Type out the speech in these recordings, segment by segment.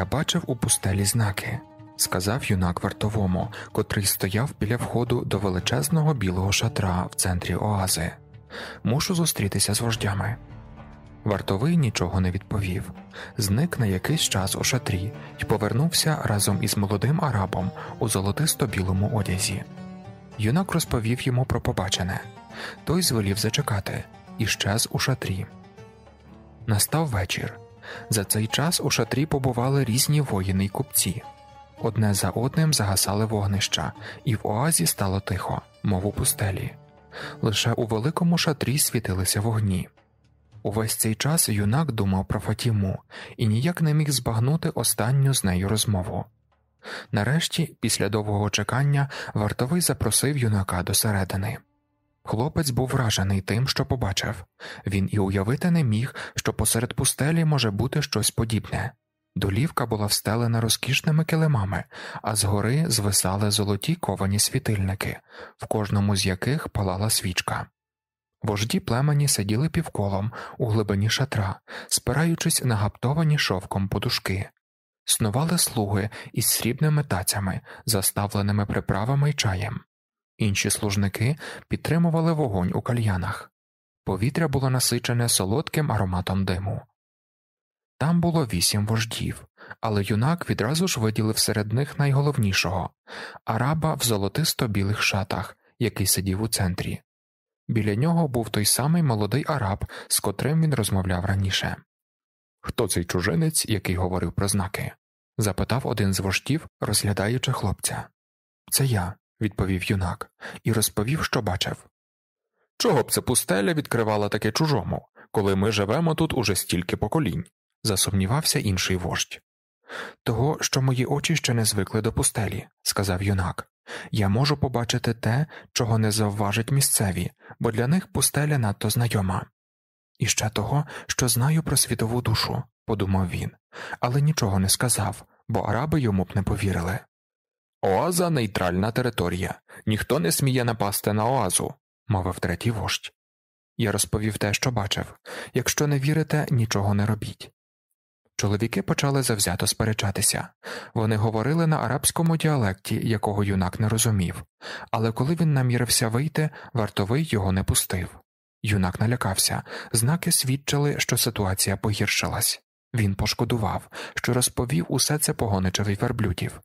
Я бачив у пустелі знаки, сказав юнак вартовому, котрий стояв біля входу до величезного білого шатра в центрі оази. Мушу зустрітися з вождями. Вартовий нічого не відповів, зник на якийсь час у шатрі і повернувся разом із молодим арабом у золотисто білому одязі. Юнак розповів йому про побачене той звелів зачекати і щез у шатрі. Настав вечір. За цей час у шатрі побували різні воїни й купці. Одне за одним загасали вогнища, і в оазі стало тихо, мов у пустелі. Лише у великому шатрі світилися вогні. Увесь цей час юнак думав про Фатіму і ніяк не міг збагнути останню з нею розмову. Нарешті, після довгого чекання, вартовий запросив юнака до середини. Хлопець був вражений тим, що побачив він і уявити не міг, що посеред пустелі може бути щось подібне. Долівка була встелена розкішними килимами, а згори звисали золоті ковані світильники, в кожному з яких палала свічка. Вожді племені сиділи півколом у глибині шатра, спираючись на гаптовані шовком подушки, снували слуги із срібними тацями, заставленими приправами й чаєм. Інші служники підтримували вогонь у кальянах, повітря було насичене солодким ароматом диму. Там було вісім вождів, але юнак відразу ж виділив серед них найголовнішого араба в золотисто білих шатах, який сидів у центрі. Біля нього був той самий молодий араб, з котрим він розмовляв раніше. Хто цей чужинець, який говорив про знаки? запитав один з вождів, розглядаючи хлопця. Це я, відповів юнак і розповів, що бачив. Чого б це пустеля відкривала таке чужому, коли ми живемо тут уже стільки поколінь? засумнівався інший вождь. Того, що мої очі ще не звикли до пустелі, сказав юнак, я можу побачити те, чого не завважать місцеві, бо для них пустеля надто знайома. І ще того, що знаю про світову душу, подумав він, але нічого не сказав, бо араби йому б не повірили. Оаза нейтральна територія, ніхто не сміє напасти на оазу, мовив третій вождь. Я розповів те, що бачив якщо не вірите, нічого не робіть. Чоловіки почали завзято сперечатися вони говорили на арабському діалекті, якого юнак не розумів, але коли він намірився вийти, вартовий його не пустив. Юнак налякався, знаки свідчили, що ситуація погіршилась. Він пошкодував, що розповів усе це погоничевий верблюдів.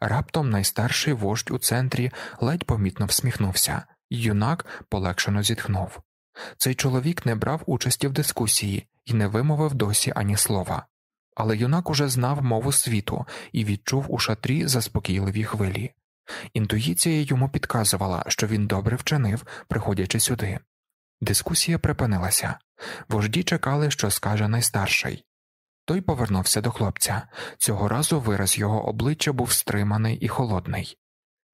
Раптом найстарший вождь у центрі ледь помітно всміхнувся, юнак полегшено зітхнув. Цей чоловік не брав участі в дискусії і не вимовив досі ані слова, але юнак уже знав мову світу і відчув у шатрі заспокійливі хвилі. Інтуїція йому підказувала, що він добре вчинив, приходячи сюди. Дискусія припинилася вожді чекали, що скаже найстарший. Той повернувся до хлопця. Цього разу вираз його обличчя був стриманий і холодний.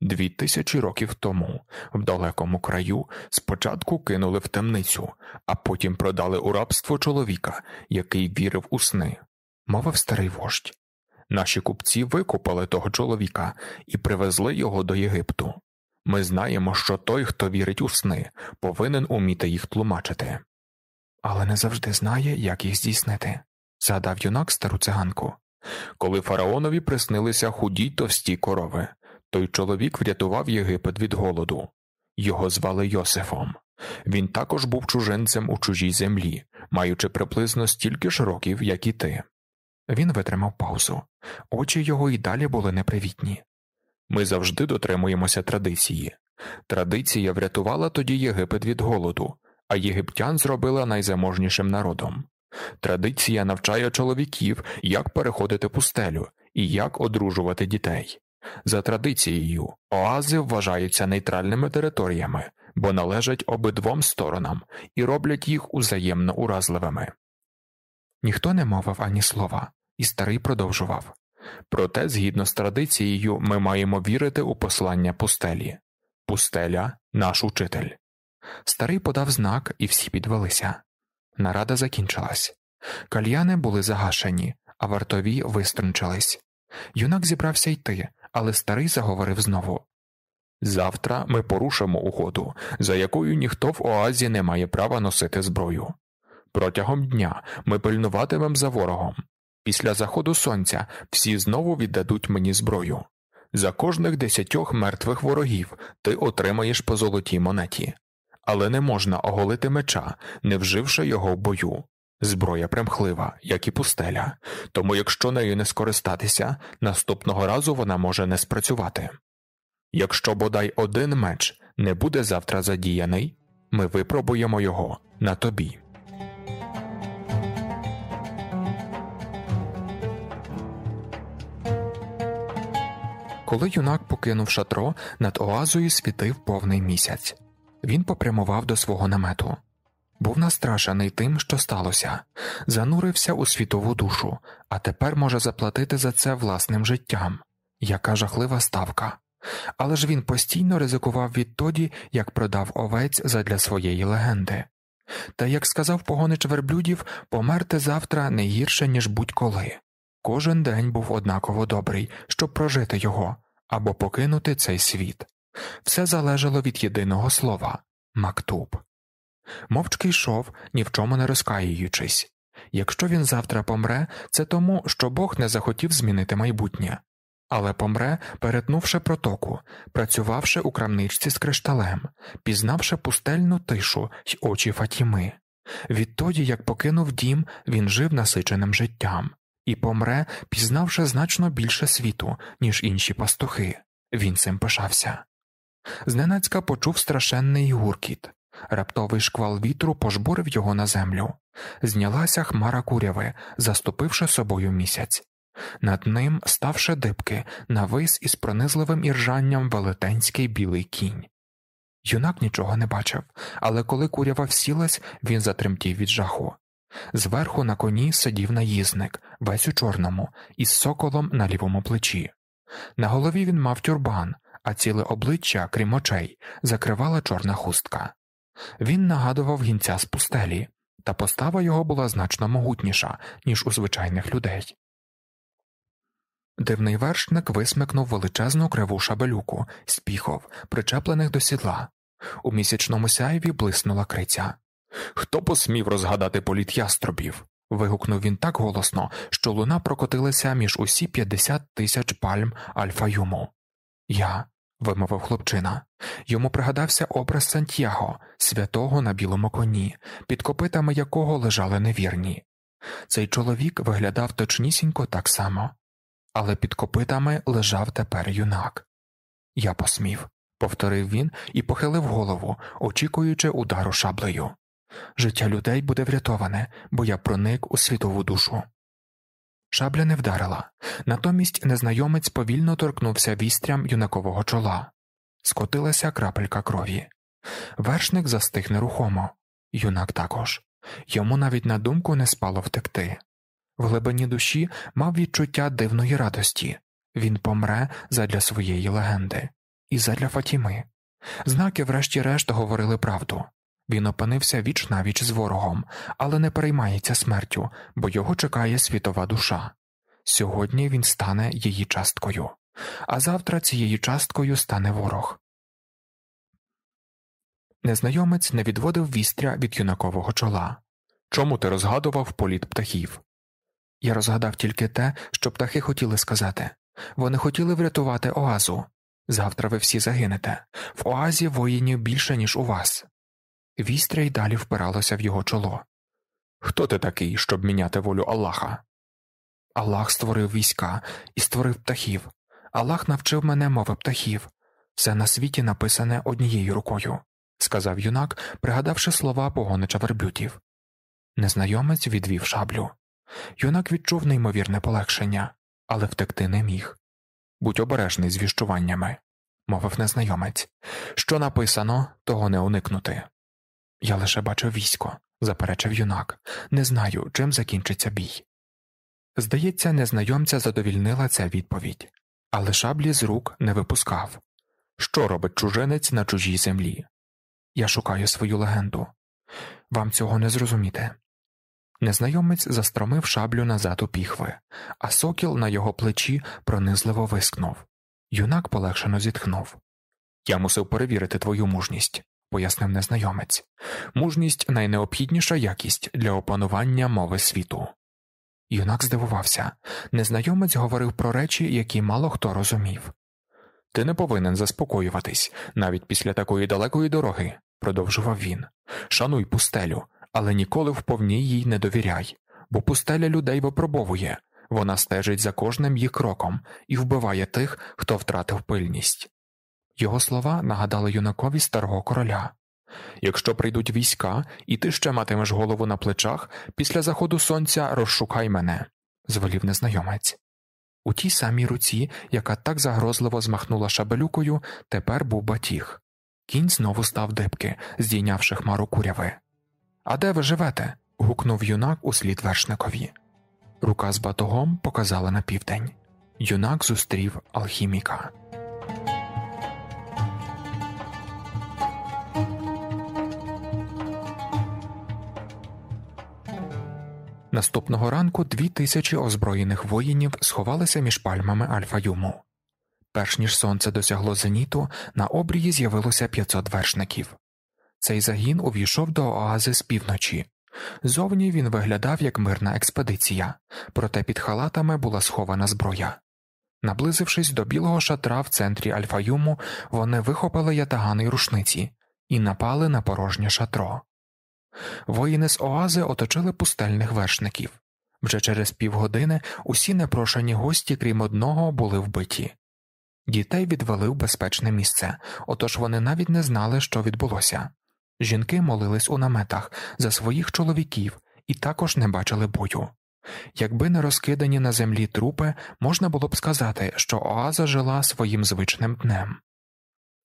Дві тисячі років тому, в далекому краю, спочатку кинули в темницю, а потім продали у рабство чоловіка, який вірив у сни, мовив старий вождь. Наші купці викупали того чоловіка і привезли його до Єгипту. Ми знаємо, що той, хто вірить у сни, повинен уміти їх тлумачити, але не завжди знає, як їх здійснити згадав юнак стару циганку. Коли фараонові приснилися худі товсті корови, той чоловік врятував Єгипет від голоду. Його звали Йосифом. Він також був чуженцем у чужій землі, маючи приблизно стільки ж років, як і ти. Він витримав паузу. Очі його і далі були непривітні. Ми завжди дотримуємося традиції. Традиція врятувала тоді Єгипет від голоду, а єгиптян зробила найзаможнішим народом. Традиція навчає чоловіків, як переходити пустелю і як одружувати дітей. За традицією, оази вважаються нейтральними територіями, бо належать обидвом сторонам і роблять їх узаємно уразливими. Ніхто не мовив ані слова, і старий продовжував проте, згідно з традицією, ми маємо вірити у послання пустелі пустеля наш учитель. Старий подав знак, і всі підвелися. Нарада закінчилась. Кальяни були загашені, а вартові виструнчились. Юнак зібрався йти, але старий заговорив знову. Завтра ми порушимо угоду, за якою ніхто в Оазі не має права носити зброю. Протягом дня ми пильнуватимемо за ворогом. Після заходу сонця всі знову віддадуть мені зброю. За кожних десятьох мертвих ворогів ти отримаєш по золотій монеті але не можна оголити меча, не вживши його в бою. Зброя примхлива, як і пустеля, тому якщо нею не скористатися, наступного разу вона може не спрацювати. Якщо бодай один меч не буде завтра задіяний, ми випробуємо його на тобі. Коли юнак покинув шатро, над оазою світив повний місяць. Він попрямував до свого намету. Був настрашений тим, що сталося, занурився у світову душу, а тепер може заплатити за це власним життям. Яка жахлива ставка. Але ж він постійно ризикував відтоді, як продав овець задля своєї легенди. Та, як сказав погонич верблюдів, померти завтра не гірше, ніж будь-коли. Кожен день був однаково добрий, щоб прожити його або покинути цей світ. Все залежало від єдиного слова мактуб. Мовчки йшов, ні в чому не розкаюючись якщо він завтра помре, це тому, що Бог не захотів змінити майбутнє, але помре, перетнувши протоку, працювавши у крамничці з кришталем, пізнавши пустельну тишу й очі Фатіми. Відтоді, як покинув дім, він жив насиченим життям і помре, пізнавши значно більше світу, ніж інші пастухи. Він цим пишався. Зненацька почув страшенний гуркіт. Раптовий шквал вітру пожбурив його на землю. Знялася хмара куряви, заступивши собою місяць. Над ним, ставши дибки, навис із пронизливим іржанням велетенський білий кінь. Юнак нічого не бачив, але коли курява всілась, він затремтів від жаху. Зверху на коні сидів наїзник, весь у чорному, із соколом на лівому плечі. На голові він мав тюрбан, а ціле обличчя, крім очей, закривала чорна хустка. Він нагадував гінця з пустелі, та постава його була значно могутніша, ніж у звичайних людей. Дивний вершник висмикнув величезну криву шабелюку, спіхов, причеплених до сідла. У місячному сяєві блиснула криця. Хто посмів розгадати політ яструбів? вигукнув він так голосно, що луна прокотилася між усі 50 тисяч пальм Альфа-Юму. Я, вимовив хлопчина. Йому пригадався образ Сантьяго, святого на білому коні, під копитами якого лежали невірні. Цей чоловік виглядав точнісінько так само, але під копитами лежав тепер юнак. Я посмів, повторив він і похилив голову, очікуючи удару шаблею. Життя людей буде врятоване, бо я проник у світову душу. Шабля не вдарила, натомість незнайомець повільно торкнувся вістрям юнакового чола, скотилася крапелька крові. Вершник застиг нерухомо, юнак також, йому навіть на думку не спало втекти. В глибині душі мав відчуття дивної радості він помре задля своєї легенди і задля Фатіми. Знаки, врешті-решт, говорили правду він опинився віч навіч з ворогом, але не переймається смертю, бо його чекає світова душа. Сьогодні він стане її часткою, а завтра цією часткою стане ворог. Незнайомець не відводив вістря від юнакового чола. Чому ти розгадував політ птахів? Я розгадав тільки те, що птахи хотіли сказати вони хотіли врятувати оазу. Завтра ви всі загинете. В оазі воїнів більше, ніж у вас. Вістря й далі впиралося в його чоло. Хто ти такий, щоб міняти волю Аллаха? Аллах створив війська і створив птахів. Аллах навчив мене мови птахів. Все на світі написане однією рукою, сказав юнак, пригадавши слова погонича верблютів. Незнайомець відвів шаблю. Юнак відчув неймовірне полегшення, але втекти не міг. Будь обережний з віщуваннями, мовив незнайомець. Що написано, того не уникнути. Я лише бачу військо, заперечив юнак, не знаю, чим закінчиться бій. Здається, незнайомця задовільнила ця відповідь, але шаблі з рук не випускав що робить чуженець на чужій землі. Я шукаю свою легенду. Вам цього не зрозуміти. Незнайомець застромив шаблю назад у піхви, а сокіл на його плечі пронизливо вискнув. Юнак полегшено зітхнув. Я мусив перевірити твою мужність пояснив незнайомець. Мужність найнеобхідніша якість для опанування мови світу. Юнак здивувався незнайомець говорив про речі, які мало хто розумів. Ти не повинен заспокоюватись навіть після такої далекої дороги, продовжував він. Шануй пустелю, але ніколи вповні їй не довіряй, бо пустеля людей випробовує вона стежить за кожним їх кроком і вбиває тих, хто втратив пильність. Його слова нагадали юнакові старого короля якщо прийдуть війська, і ти ще матимеш голову на плечах, після заходу сонця розшукай мене, зволів незнайомець. У тій самій руці, яка так загрозливо змахнула шабелюкою, тепер був батіг. Кінь знову став дибки, здійнявши хмару куряви. А де ви живете? гукнув юнак услід вершникові. Рука з батогом показала на південь. Юнак зустрів алхіміка. Наступного ранку дві тисячі озброєних воїнів сховалися між пальмами Альфа-Юму. Перш ніж сонце досягло зеніту, на обрії з'явилося 500 вершників. Цей загін увійшов до оази з півночі. Зовні він виглядав як мирна експедиція, проте під халатами була схована зброя. Наблизившись до білого шатра в центрі Альфаюму, вони вихопили ятагани й рушниці і напали на порожнє шатро. Воїни з оази оточили пустельних вершників. Вже через півгодини усі непрошені гості, крім одного, були вбиті. Дітей відвели в безпечне місце, отож вони навіть не знали, що відбулося. Жінки молились у наметах за своїх чоловіків і також не бачили бою. Якби не розкидані на землі трупи, можна було б сказати, що оаза жила своїм звичним днем.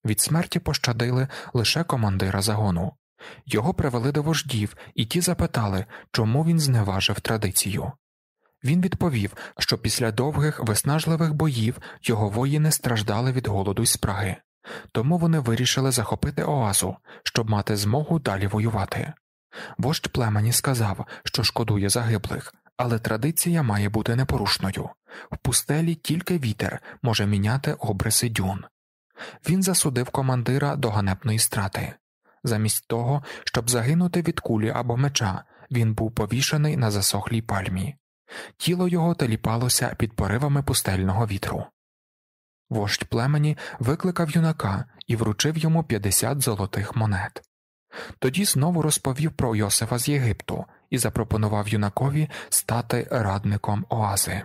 Від смерті пощадили лише командира загону. Його привели до вождів, і ті запитали, чому він зневажив традицію. Він відповів, що після довгих виснажливих боїв його воїни страждали від голоду й спраги, тому вони вирішили захопити оазу, щоб мати змогу далі воювати. Вождь племені сказав, що шкодує загиблих, але традиція має бути непорушною в пустелі тільки вітер може міняти обриси дюн. Він засудив командира до ганебної страти. Замість того, щоб загинути від кулі або меча, він був повішений на засохлій пальмі, тіло його таліпалося під поривами пустельного вітру. Вождь племені викликав юнака і вручив йому 50 золотих монет. Тоді знову розповів про Йосифа з Єгипту і запропонував юнакові стати радником оази.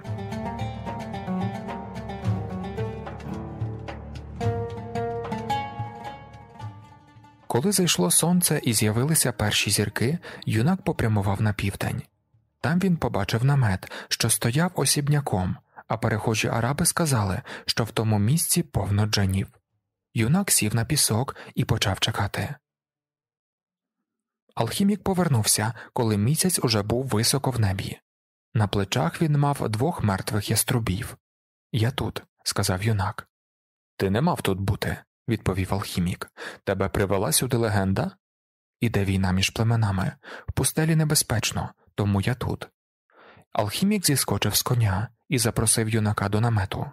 Коли зайшло сонце і з'явилися перші зірки, юнак попрямував на південь. Там він побачив намет, що стояв осібняком, а перехожі араби сказали, що в тому місці повно джанів. Юнак сів на пісок і почав чекати. Алхімік повернувся, коли місяць уже був високо в небі. На плечах він мав двох мертвих яструбів. Я тут, сказав юнак. Ти не мав тут бути, відповів алхімік. Тебе привела сюди легенда? Іде війна між племенами, в пустелі небезпечно, тому я тут. Алхімік зіскочив з коня і запросив юнака до намету.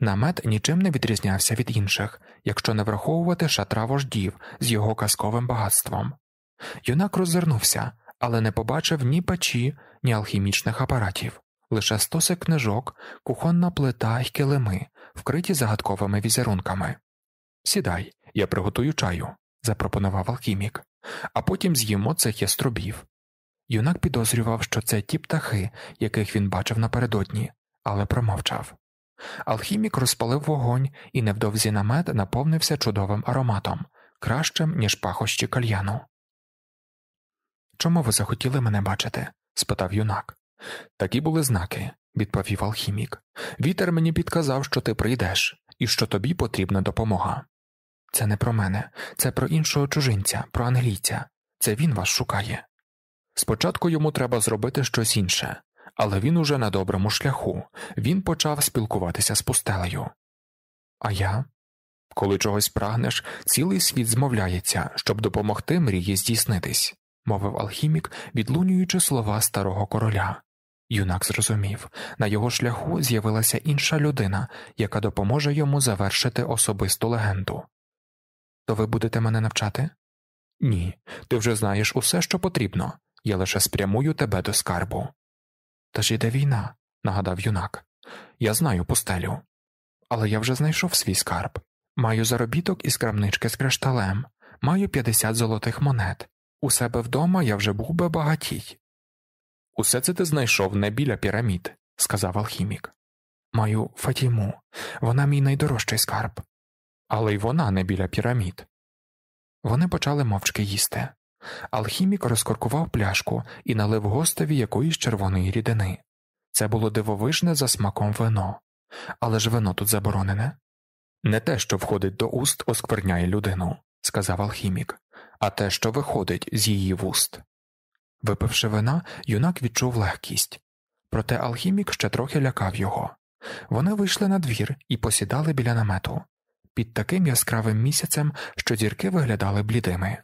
Намет нічим не відрізнявся від інших, якщо не враховувати шатра вождів з його казковим багатством. Юнак роззирнувся, але не побачив ні печі, ні алхімічних апаратів, лише стосик книжок, кухонна плита й килими, вкриті загадковими візерунками. Сідай, я приготую чаю, запропонував алхімік, а потім з'їмо цих яструбів. Юнак підозрював, що це ті птахи, яких він бачив напередодні, але промовчав. Алхімік розпалив вогонь, і невдовзі намет наповнився чудовим ароматом, кращим, ніж пахощі кальяну. Чому ви захотіли мене бачити? спитав юнак. Такі були знаки, відповів алхімік. Вітер мені підказав, що ти прийдеш і що тобі потрібна допомога. Це не про мене, це про іншого чужинця, про англійця, це він вас шукає. Спочатку йому треба зробити щось інше, але він уже на доброму шляху, він почав спілкуватися з пустелею. А я? Коли чогось прагнеш, цілий світ змовляється, щоб допомогти мрії здійснитись, мовив алхімік, відлунюючи слова старого короля. Юнак зрозумів на його шляху з'явилася інша людина, яка допоможе йому завершити особисту легенду. То ви будете мене навчати? Ні, ти вже знаєш усе, що потрібно, я лише спрямую тебе до скарбу. Та ж іде війна, нагадав юнак. Я знаю пустелю. Але я вже знайшов свій скарб. Маю заробіток із крамнички з кришталем, маю 50 золотих монет. У себе вдома я вже був би багатій. Усе це ти знайшов не біля пірамід, сказав алхімік. Маю Фатіму, вона мій найдорожчий скарб але й вона не біля пірамід. Вони почали мовчки їсти. Алхімік розкоркував пляшку і налив гостеві якоїсь червоної рідини. Це було дивовижне за смаком вино, але ж вино тут заборонене. Не те, що входить до уст, оскверняє людину, сказав алхімік, а те, що виходить з її вуст. Випивши вина, юнак відчув легкість. Проте алхімік ще трохи лякав його. Вони вийшли на двір і посідали біля намету, під таким яскравим місяцем, що зірки виглядали блідими.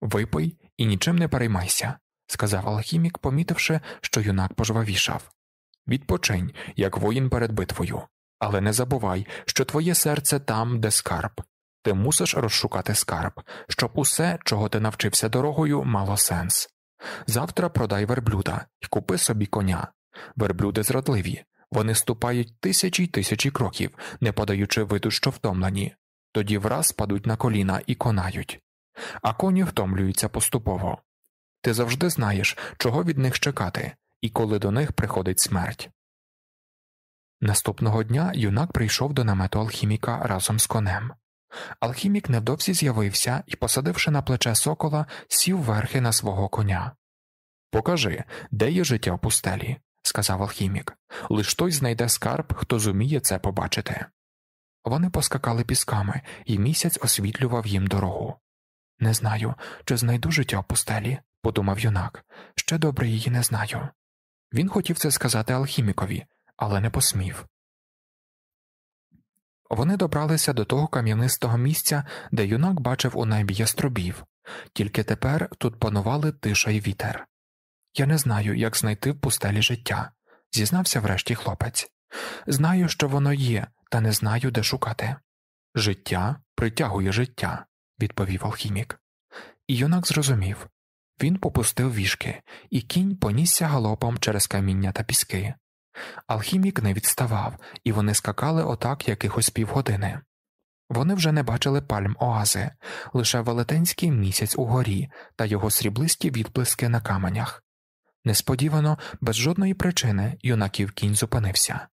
Випий і нічим не переймайся, сказав алхімік, помітивши, що юнак пожвавішав. Відпочинь, як воїн перед битвою, але не забувай, що твоє серце там, де скарб. Ти мусиш розшукати скарб, щоб усе, чого ти навчився дорогою, мало сенс. Завтра продай верблюда і купи собі коня. Верблюди зрадливі, вони ступають тисячі й тисячі кроків, не подаючи виду, що втомлені, тоді враз падуть на коліна і конають, а коні втомлюються поступово. Ти завжди знаєш, чого від них чекати, і коли до них приходить смерть. Наступного дня юнак прийшов до намету алхіміка разом з конем. Алхімік невдовзі з'явився і, посадивши на плече сокола, сів верхи на свого коня. Покажи, де є життя в пустелі сказав алхімік, лиш той знайде скарб, хто зуміє це побачити. Вони поскакали пісками, і місяць освітлював їм дорогу. Не знаю, чи знайду життя в пустелі, подумав юнак, ще добре її не знаю. Він хотів це сказати алхімікові, але не посмів. Вони добралися до того кам'янистого місця, де юнак бачив у небі яструбів, тільки тепер тут панували тиша й вітер. Я не знаю, як знайти в пустелі життя, зізнався врешті хлопець. Знаю, що воно є, та не знаю, де шукати. Життя притягує життя, відповів алхімік. І юнак зрозумів він попустив вішки, і кінь понісся галопом через каміння та піски. Алхімік не відставав, і вони скакали отак якихось півгодини. Вони вже не бачили пальм оази, лише велетенський місяць угорі та його сріблисті відблиски на каменях. Несподівано, без жодної причини, юнаків кінь зупинився.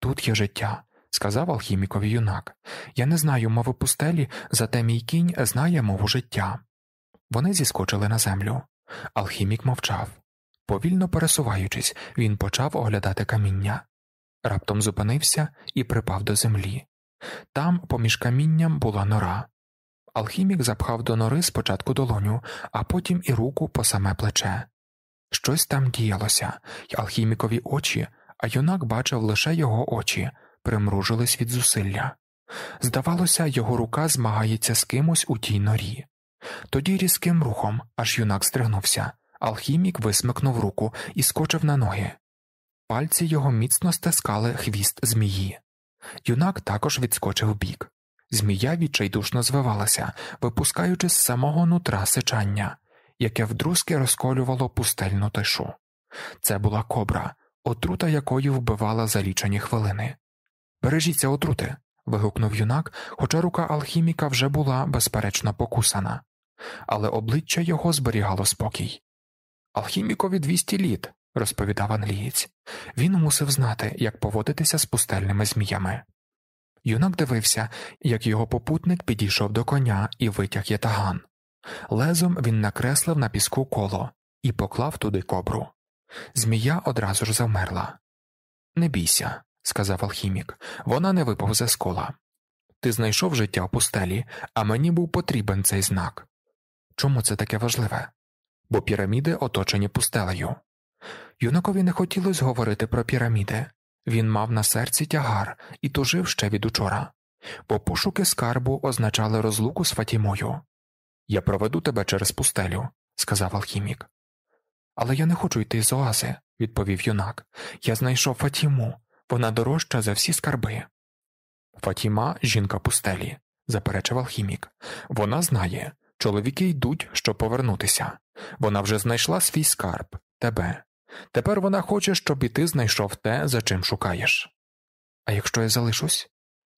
Тут є життя, сказав алхімікові юнак. Я не знаю мови пустелі, зате мій кінь знає мову життя. Вони зіскочили на землю. Алхімік мовчав. Повільно пересуваючись, він почав оглядати каміння. Раптом зупинився і припав до землі. Там, поміж камінням, була нора. Алхімік запхав до нори спочатку долоню, а потім і руку по саме плече. Щось там діялося, й алхімікові очі, а юнак бачив лише його очі, примружились від зусилля. Здавалося, його рука змагається з кимось у тій норі. Тоді різким рухом аж юнак стригнувся. Алхімік висмикнув руку і скочив на ноги. Пальці його міцно стискали хвіст змії. Юнак також відскочив бік. Змія відчайдушно звивалася, випускаючи з самого нутра сичання яке вдрузки розколювало пустельну тишу. Це була кобра, отрута якої вбивала за лічені хвилини. Бережіться отрути. вигукнув юнак, хоча рука алхіміка вже була безперечно покусана, але обличчя його зберігало спокій. Алхімікові 200 літ, розповідав англієць, він мусив знати, як поводитися з пустельними зміями. Юнак дивився, як його попутник підійшов до коня і витяг ятаган. Лезом він накреслив на піску коло і поклав туди кобру. Змія одразу ж завмерла. Не бійся, сказав алхімік, вона не виповзе з кола. Ти знайшов життя в пустелі, а мені був потрібен цей знак. Чому це таке важливе? Бо піраміди оточені пустелею. Юнакові не хотілося говорити про піраміди. Він мав на серці тягар і тужив ще від учора, бо пошуки скарбу означали розлуку з Фатімою. Я проведу тебе через пустелю, сказав алхімік. Але я не хочу йти з оази, відповів юнак. Я знайшов Фатіму, вона дорожча за всі скарби. Фатіма жінка пустелі, заперечив алхімік. Вона знає, чоловіки йдуть, щоб повернутися. Вона вже знайшла свій скарб, тебе. Тепер вона хоче, щоб і ти знайшов те, за чим шукаєш. А якщо я залишусь?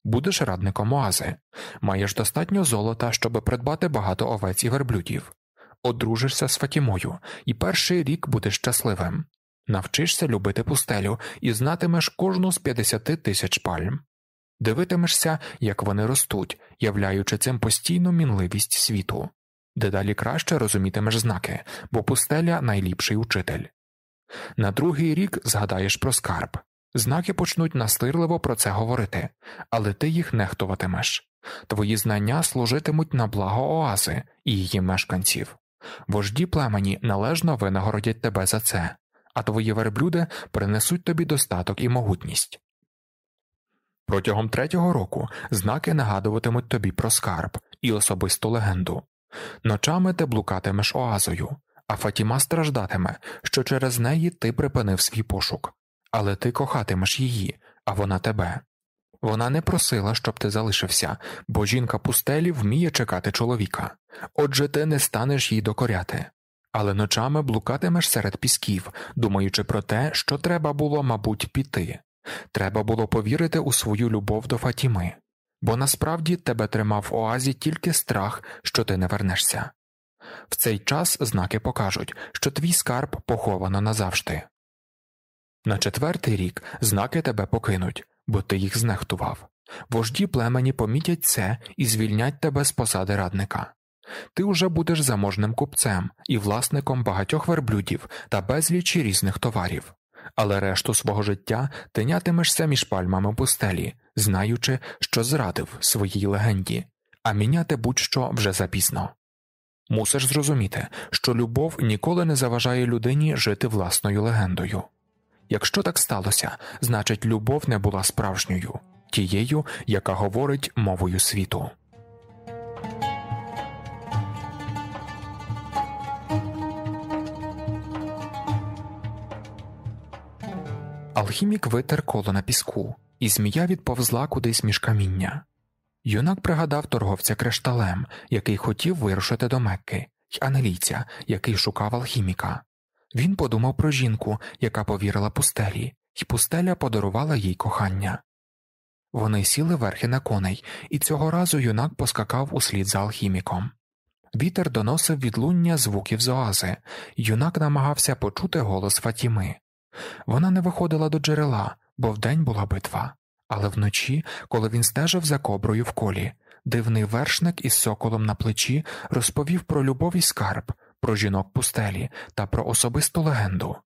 будеш радником оази, маєш достатньо золота, щоб придбати багато овець і верблюдів, одружишся з Фатімою і перший рік будеш щасливим, навчишся любити пустелю і знатимеш кожну з 50 тисяч пальм, дивитимешся, як вони ростуть, являючи цим постійну мінливість світу, дедалі краще розумітимеш знаки, бо пустеля найліпший учитель. На другий рік згадаєш про скарб, Знаки почнуть настирливо про це говорити, але ти їх нехтуватимеш. Твої знання служитимуть на благо оази і її мешканців. Вожді племені належно винагородять тебе за це, а твої верблюди принесуть тобі достаток і могутність. Протягом третього року знаки нагадуватимуть тобі про скарб і особисту легенду. Ночами ти блукатимеш оазою, а Фатіма страждатиме, що через неї ти припинив свій пошук але ти кохатимеш її, а вона тебе. Вона не просила, щоб ти залишився, бо жінка пустелі вміє чекати чоловіка, отже ти не станеш їй докоряти, але ночами блукатимеш серед пісків, думаючи про те, що треба було, мабуть, піти, треба було повірити у свою любов до Фатіми, бо насправді тебе тримав в оазі тільки страх, що ти не вернешся. В цей час знаки покажуть, що твій скарб поховано назавжди. На четвертий рік знаки тебе покинуть, бо ти їх знехтував. Вожді племені помітять це і звільнять тебе з посади радника. Ти уже будеш заможним купцем і власником багатьох верблюдів та безлічі різних товарів, але решту свого життя тинятимешся між пальмами пустелі, знаючи, що зрадив своїй легенді, а міняти будь-що вже запізно. Мусиш зрозуміти, що любов ніколи не заважає людині жити власною легендою. Якщо так сталося, значить любов не була справжньою, тією, яка говорить мовою світу. Алхімік витер коло на піску, і змія відповзла кудись між каміння. Юнак пригадав торговця кришталем, який хотів вирушити до Мекки, й англійця, який шукав алхіміка, він подумав про жінку, яка повірила пустелі, і пустеля подарувала їй кохання. Вони сіли верхи на коней, і цього разу юнак поскакав услід за алхіміком. Вітер доносив відлуння звуків з оази. юнак намагався почути голос Фатіми. Вона не виходила до джерела, бо вдень була битва. Але вночі, коли він стежив за коброю в колі, дивний вершник із соколом на плечі розповів про любов і скарб, про жінок пустелі та про особисту легенду.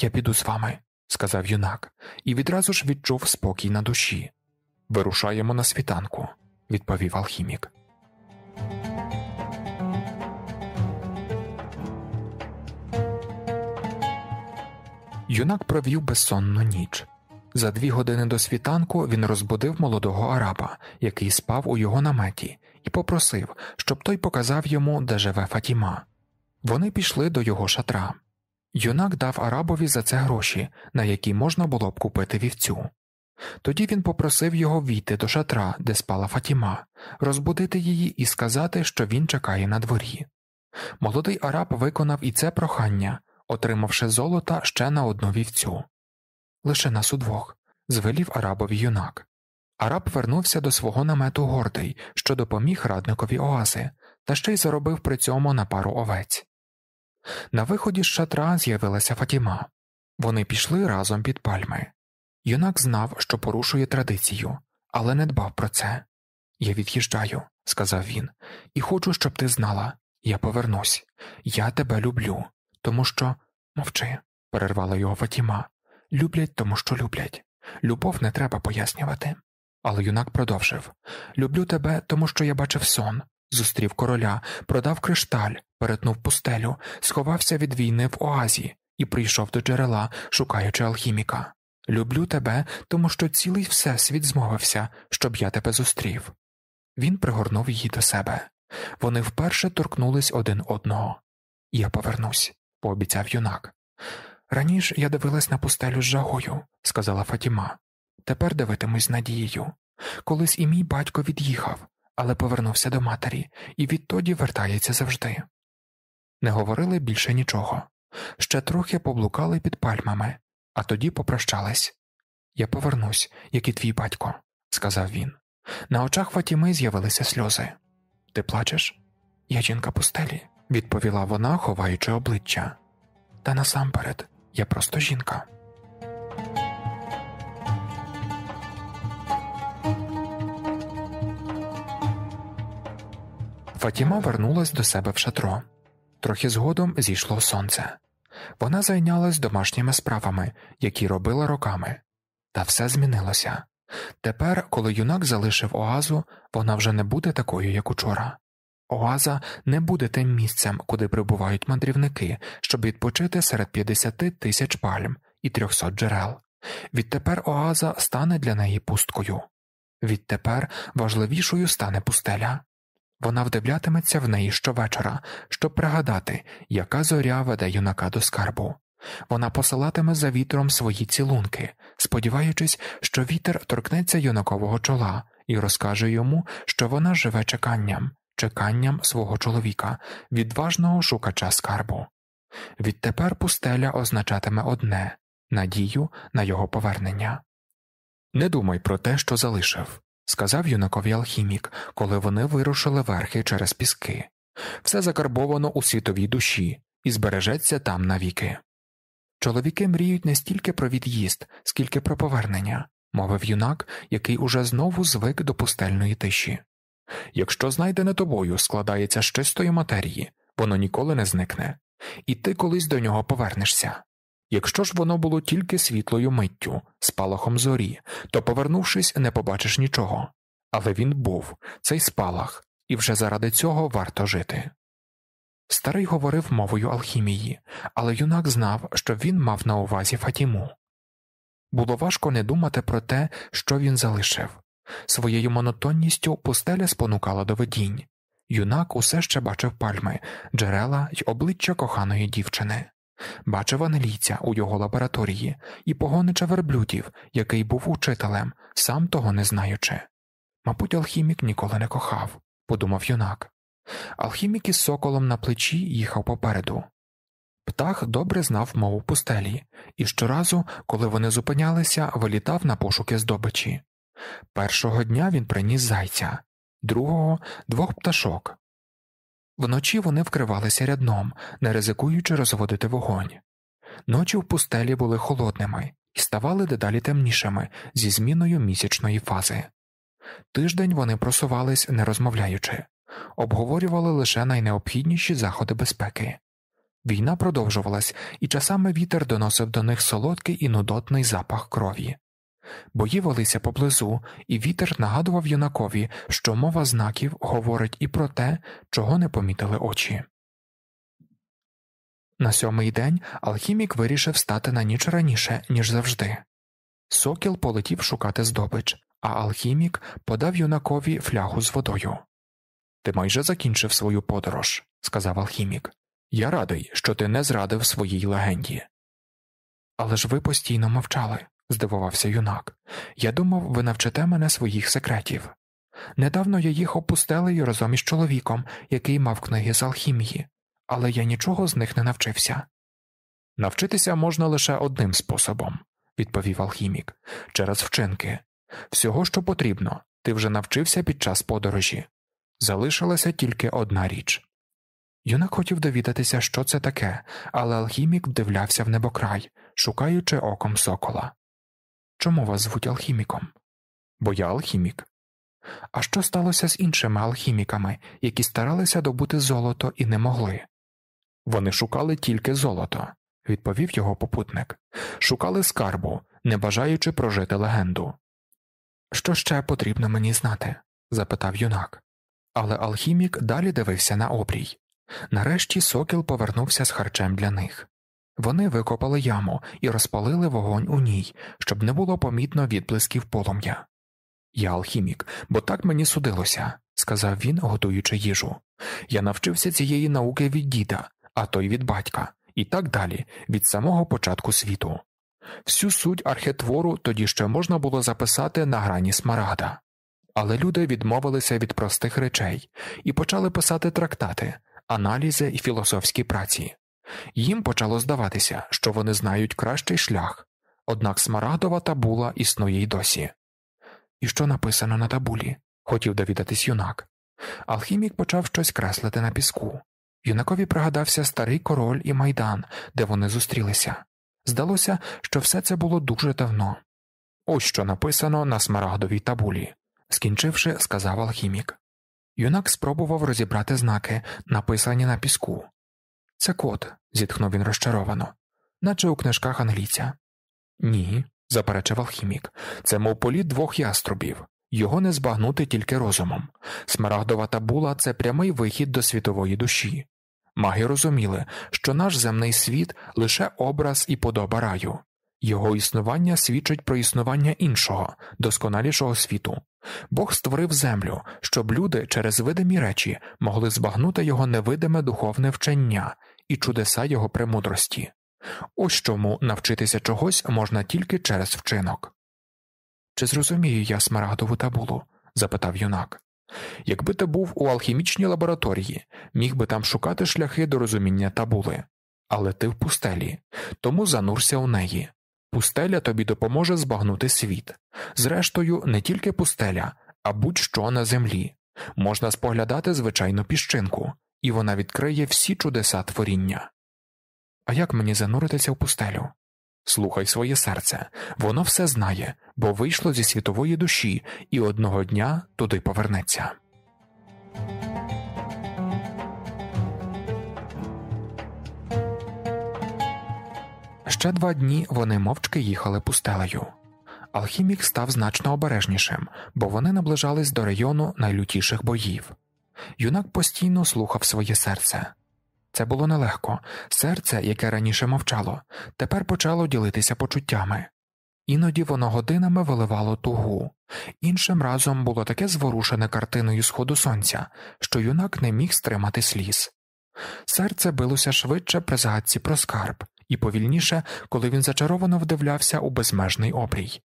Я піду з вами, сказав юнак, і відразу ж відчув спокій на душі. Вирушаємо на світанку, відповів алхімік. Юнак провів безсонну ніч. За дві години до світанку він розбудив молодого араба, який спав у його наметі, і попросив, щоб той показав йому, де живе Фатіма. Вони пішли до його шатра. Юнак дав арабові за це гроші, на які можна було б купити вівцю. Тоді він попросив його війти до шатра, де спала Фатіма, розбудити її і сказати, що він чекає на дворі. Молодий араб виконав і це прохання, отримавши золота ще на одну вівцю. Лише нас удвох, звелів арабові юнак. Араб вернувся до свого намету гордий, що допоміг радникові оази, та ще й заробив при цьому на пару овець. На виході з шатра з'явилася Фатіма. Вони пішли разом під пальми. Юнак знав, що порушує традицію, але не дбав про це. Я від'їжджаю, сказав він, і хочу, щоб ти знала. Я повернусь. Я тебе люблю, тому що мовчи, перервала його Фатіма. Люблять, тому що люблять. Любов не треба пояснювати. Але юнак продовжив Люблю тебе, тому що я бачив сон, зустрів короля, продав кришталь, перетнув пустелю, сховався від війни в оазі і прийшов до джерела, шукаючи алхіміка. Люблю тебе, тому що цілий всесвіт змовився, щоб я тебе зустрів. Він пригорнув її до себе. Вони вперше торкнулись один одного. Я повернусь, пообіцяв юнак. Раніше я дивилась на пустелю з жагою, сказала Фатіма. Тепер дивитимусь з надією. Колись і мій батько від'їхав, але повернувся до матері і відтоді вертається завжди. Не говорили більше нічого, ще трохи поблукали під пальмами, а тоді попрощались. Я повернусь, як і твій батько, сказав він. На очах Фатіми з'явилися сльози. Ти плачеш? Я жінка пустелі, відповіла вона, ховаючи обличчя. Та насамперед, я просто жінка. Фатіма вернулась до себе в шатро. Трохи згодом зійшло сонце. Вона зайнялась домашніми справами, які робила роками, та все змінилося. Тепер, коли юнак залишив оазу, вона вже не буде такою, як учора. Оаза не буде тим місцем, куди прибувають мандрівники, щоб відпочити серед 50 тисяч пальм і 300 джерел. Відтепер оаза стане для неї пусткою. Відтепер важливішою стане пустеля. Вона вдивлятиметься в неї щовечора, щоб пригадати, яка зоря веде юнака до скарбу. Вона посилатиме за вітром свої цілунки, сподіваючись, що вітер торкнеться юнакового чола і розкаже йому, що вона живе чеканням, чеканням свого чоловіка, відважного шукача скарбу. Відтепер пустеля означатиме одне надію на його повернення. Не думай про те, що залишив, сказав юнакові алхімік, коли вони вирушили верхи через піски. Все закарбовано у світовій душі і збережеться там навіки. Чоловіки мріють не стільки про від'їзд, скільки про повернення, мовив юнак, який уже знову звик до пустельної тиші. Якщо знайдене тобою складається з чистої матерії, воно ніколи не зникне, і ти колись до нього повернешся. Якщо ж воно було тільки світлою миттю, спалахом зорі, то, повернувшись, не побачиш нічого. Але він був цей спалах, і вже заради цього варто жити. Старий говорив мовою алхімії, але юнак знав, що він мав на увазі Фатіму. Було важко не думати про те, що він залишив. Своєю монотонністю пустеля спонукала до видінь. Юнак усе ще бачив пальми, джерела й обличчя коханої дівчини. Бачив анелійця у його лабораторії і погонича верблюдів, який був учителем, сам того не знаючи. Мабуть, алхімік ніколи не кохав, подумав юнак. Алхімік із соколом на плечі їхав попереду. Птах добре знав мову пустелі, і щоразу, коли вони зупинялися, вилітав на пошуки здобичі. Першого дня він приніс зайця, другого двох пташок, Вночі вони вкривалися рядном, не ризикуючи розводити вогонь. Ночі в пустелі були холодними і ставали дедалі темнішими зі зміною місячної фази. Тиждень вони просувались, не розмовляючи, обговорювали лише найнеобхідніші заходи безпеки. Війна продовжувалась, і часами вітер доносив до них солодкий і нудотний запах крові. Бої велися поблизу, і вітер нагадував юнакові, що мова знаків говорить і про те, чого не помітили очі. На сьомий день алхімік вирішив стати на ніч раніше, ніж завжди. Сокіл полетів шукати здобич, а алхімік подав юнакові флягу з водою. Ти майже закінчив свою подорож, сказав алхімік. Я радий, що ти не зрадив своїй легенді. Але ж ви постійно мовчали здивувався юнак. Я думав, ви навчите мене своїх секретів. Недавно я їх опустелею разом із чоловіком, який мав книги з алхімії, але я нічого з них не навчився. Навчитися можна лише одним способом, відповів алхімік, через вчинки. Всього, що потрібно, ти вже навчився під час подорожі. Залишилася тільки одна річ. Юнак хотів довідатися, що це таке, але алхімік вдивлявся в небокрай, шукаючи оком сокола. Чому вас звуть алхіміком? Бо я алхімік. А що сталося з іншими алхіміками, які старалися добути золото і не могли? Вони шукали тільки золото, відповів його попутник, шукали скарбу, не бажаючи прожити легенду. Що ще потрібно мені знати? запитав юнак. Але алхімік далі дивився на обрій. Нарешті сокіл повернувся з харчем для них. Вони викопали яму і розпалили вогонь у ній, щоб не було помітно відблисків полум'я. Я алхімік, бо так мені судилося, сказав він, готуючи їжу. Я навчився цієї науки від діда, а то й від батька, і так далі, від самого початку світу. Всю суть архетвору тоді ще можна було записати на грані смарагда. Але люди відмовилися від простих речей і почали писати трактати, аналізи і філософські праці. Їм почало здаватися, що вони знають кращий шлях, однак смарагдова табула існує й досі. І що написано на табулі? хотів довідатись юнак. Алхімік почав щось креслити на піску. Юнакові пригадався старий король і майдан, де вони зустрілися. Здалося, що все це було дуже давно. Ось що написано на смарагдовій табулі, скінчивши, сказав алхімік. Юнак спробував розібрати знаки, написані на піску. Це кот, зітхнув він розчаровано, наче у книжках англійця. Ні, заперечив алхімік, це мов політ двох яструбів, його не збагнути тільки розумом. Смарагдова табула це прямий вихід до світової душі. Маги розуміли, що наш земний світ лише образ і подоба раю, його існування свідчить про існування іншого, досконалішого світу. Бог створив землю, щоб люди через видимі речі могли збагнути його невидиме духовне вчення і чудеса його премудрості. Ось чому навчитися чогось можна тільки через вчинок. Чи зрозумію я смарагдову табулу? запитав юнак. Якби ти був у алхімічній лабораторії, міг би там шукати шляхи до розуміння табули, але ти в пустелі, тому занурся у неї. Пустеля тобі допоможе збагнути світ. Зрештою, не тільки пустеля, а будь що на землі. Можна споглядати звичайну піщинку, і вона відкриє всі чудеса творіння. А як мені зануритися в пустелю? Слухай своє серце, воно все знає, бо вийшло зі світової душі і одного дня туди повернеться. Ще два дні вони мовчки їхали пустелею. Алхімік став значно обережнішим, бо вони наближались до району найлютіших боїв. Юнак постійно слухав своє серце. Це було нелегко серце, яке раніше мовчало, тепер почало ділитися почуттями. Іноді воно годинами виливало тугу, іншим разом було таке зворушене картиною сходу сонця, що юнак не міг стримати сліз. Серце билося швидше при згадці про скарб, і повільніше, коли він зачаровано вдивлявся у безмежний обрій.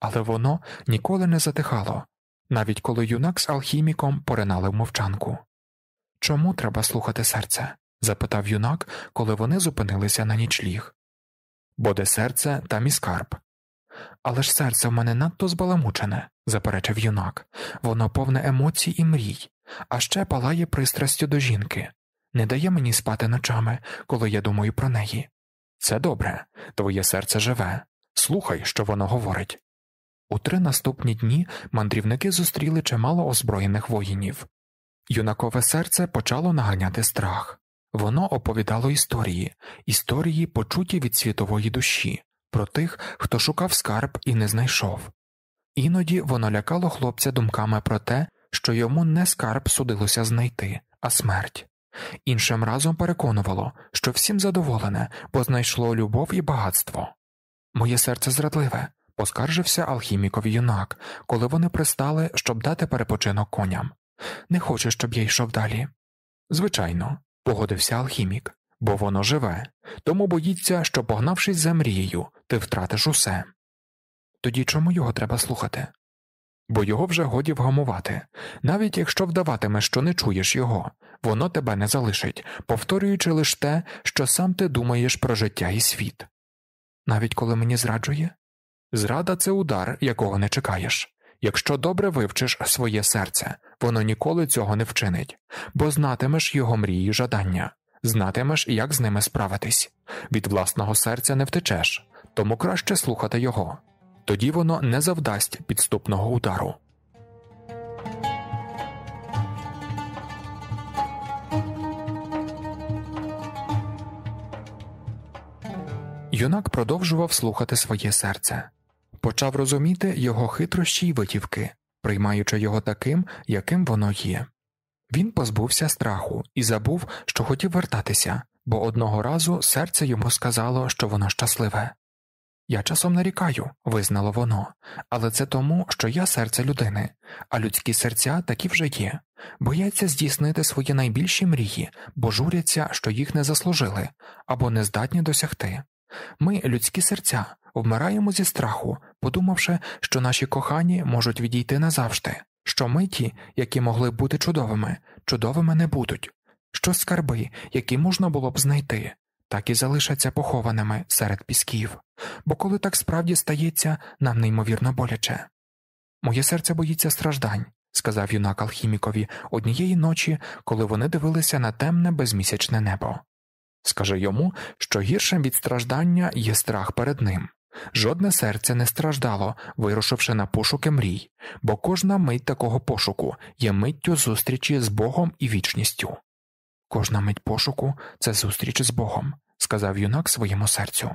Але воно ніколи не затихало, навіть коли юнак з алхіміком поринали в мовчанку. Чому треба слухати серце? запитав юнак, коли вони зупинилися на нічліг. Бо де серце, там і скарб. Але ж серце в мене надто збаламучене, заперечив юнак, воно повне емоцій і мрій, а ще палає пристрастю до жінки, не дає мені спати ночами, коли я думаю про неї. Це добре, твоє серце живе. Слухай, що воно говорить. У три наступні дні мандрівники зустріли чимало озброєних воїнів. Юнакове серце почало наганяти страх. Воно оповідало історії, історії, почуті від світової душі, про тих, хто шукав скарб і не знайшов. Іноді воно лякало хлопця думками про те, що йому не скарб судилося знайти, а смерть. Іншим разом переконувало, що всім задоволене, бо знайшло любов і багатство. Моє серце зрадливе, Оскаржився алхімікові юнак, коли вони пристали, щоб дати перепочинок коням. Не хочу, щоб я йшов далі. Звичайно, погодився алхімік, бо воно живе, тому боїться, що, погнавшись за мрією, ти втратиш усе. Тоді чому його треба слухати? Бо його вже годі вгамувати, навіть якщо вдаватиме, що не чуєш його, воно тебе не залишить, повторюючи лише те, що сам ти думаєш про життя і світ. Навіть коли мені зраджує. Зрада це удар, якого не чекаєш. Якщо добре вивчиш своє серце, воно ніколи цього не вчинить, бо знатимеш його мрії, жадання, знатимеш, як з ними справитись. Від власного серця не втечеш, тому краще слухати його. Тоді воно не завдасть підступного удару. Юнак продовжував слухати своє серце почав розуміти його хитрощі й витівки, приймаючи його таким, яким воно є. Він позбувся страху і забув, що хотів вертатися, бо одного разу серце йому сказало, що воно щасливе. Я часом нарікаю, визнало воно, але це тому, що я серце людини, а людські серця такі вже є, бояться здійснити свої найбільші мрії, бо журяться, що їх не заслужили або не здатні досягти. Ми, людські серця, вмираємо зі страху, подумавши, що наші кохані можуть відійти назавжди, що ми ті, які могли бути чудовими, чудовими не будуть, що скарби, які можна було б знайти, так і залишаться похованими серед пісків, бо коли так справді стається, нам неймовірно боляче. Моє серце боїться страждань, сказав юнак алхімікові однієї ночі, коли вони дивилися на темне безмісячне небо. Скажи йому, що гіршим від страждання є страх перед ним. Жодне серце не страждало, вирушивши на пошуки мрій, бо кожна мить такого пошуку є миттю зустрічі з Богом і вічністю. Кожна мить пошуку це зустріч з Богом, сказав юнак своєму серцю.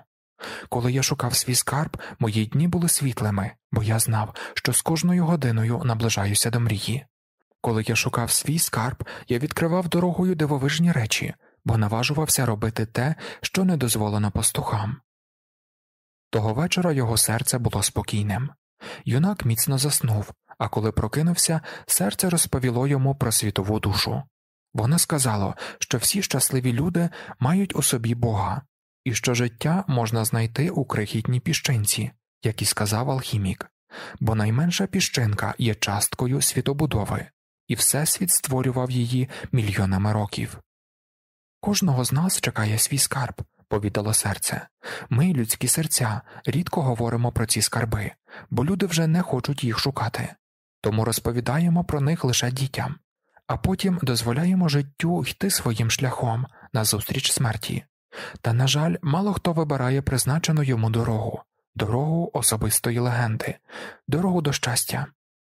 Коли я шукав свій скарб, мої дні були світлими, бо я знав, що з кожною годиною наближаюся до мрії. Коли я шукав свій скарб, я відкривав дорогою дивовижні речі, бо наважувався робити те, що не дозволено пастухам. Того вечора його серце було спокійним. Юнак міцно заснув, а коли прокинувся, серце розповіло йому про світову душу. Вона сказала, що всі щасливі люди мають у собі Бога, і що життя можна знайти у крихітній піщинці, як і сказав алхімік, бо найменша піщинка є часткою світобудови, і всесвіт створював її мільйонами років. Кожного з нас чекає свій скарб, повідало серце. Ми, людські серця, рідко говоримо про ці скарби, бо люди вже не хочуть їх шукати, тому розповідаємо про них лише дітям, а потім дозволяємо життю йти своїм шляхом назустріч смерті. Та, на жаль, мало хто вибирає призначену йому дорогу, дорогу особистої легенди, дорогу до щастя.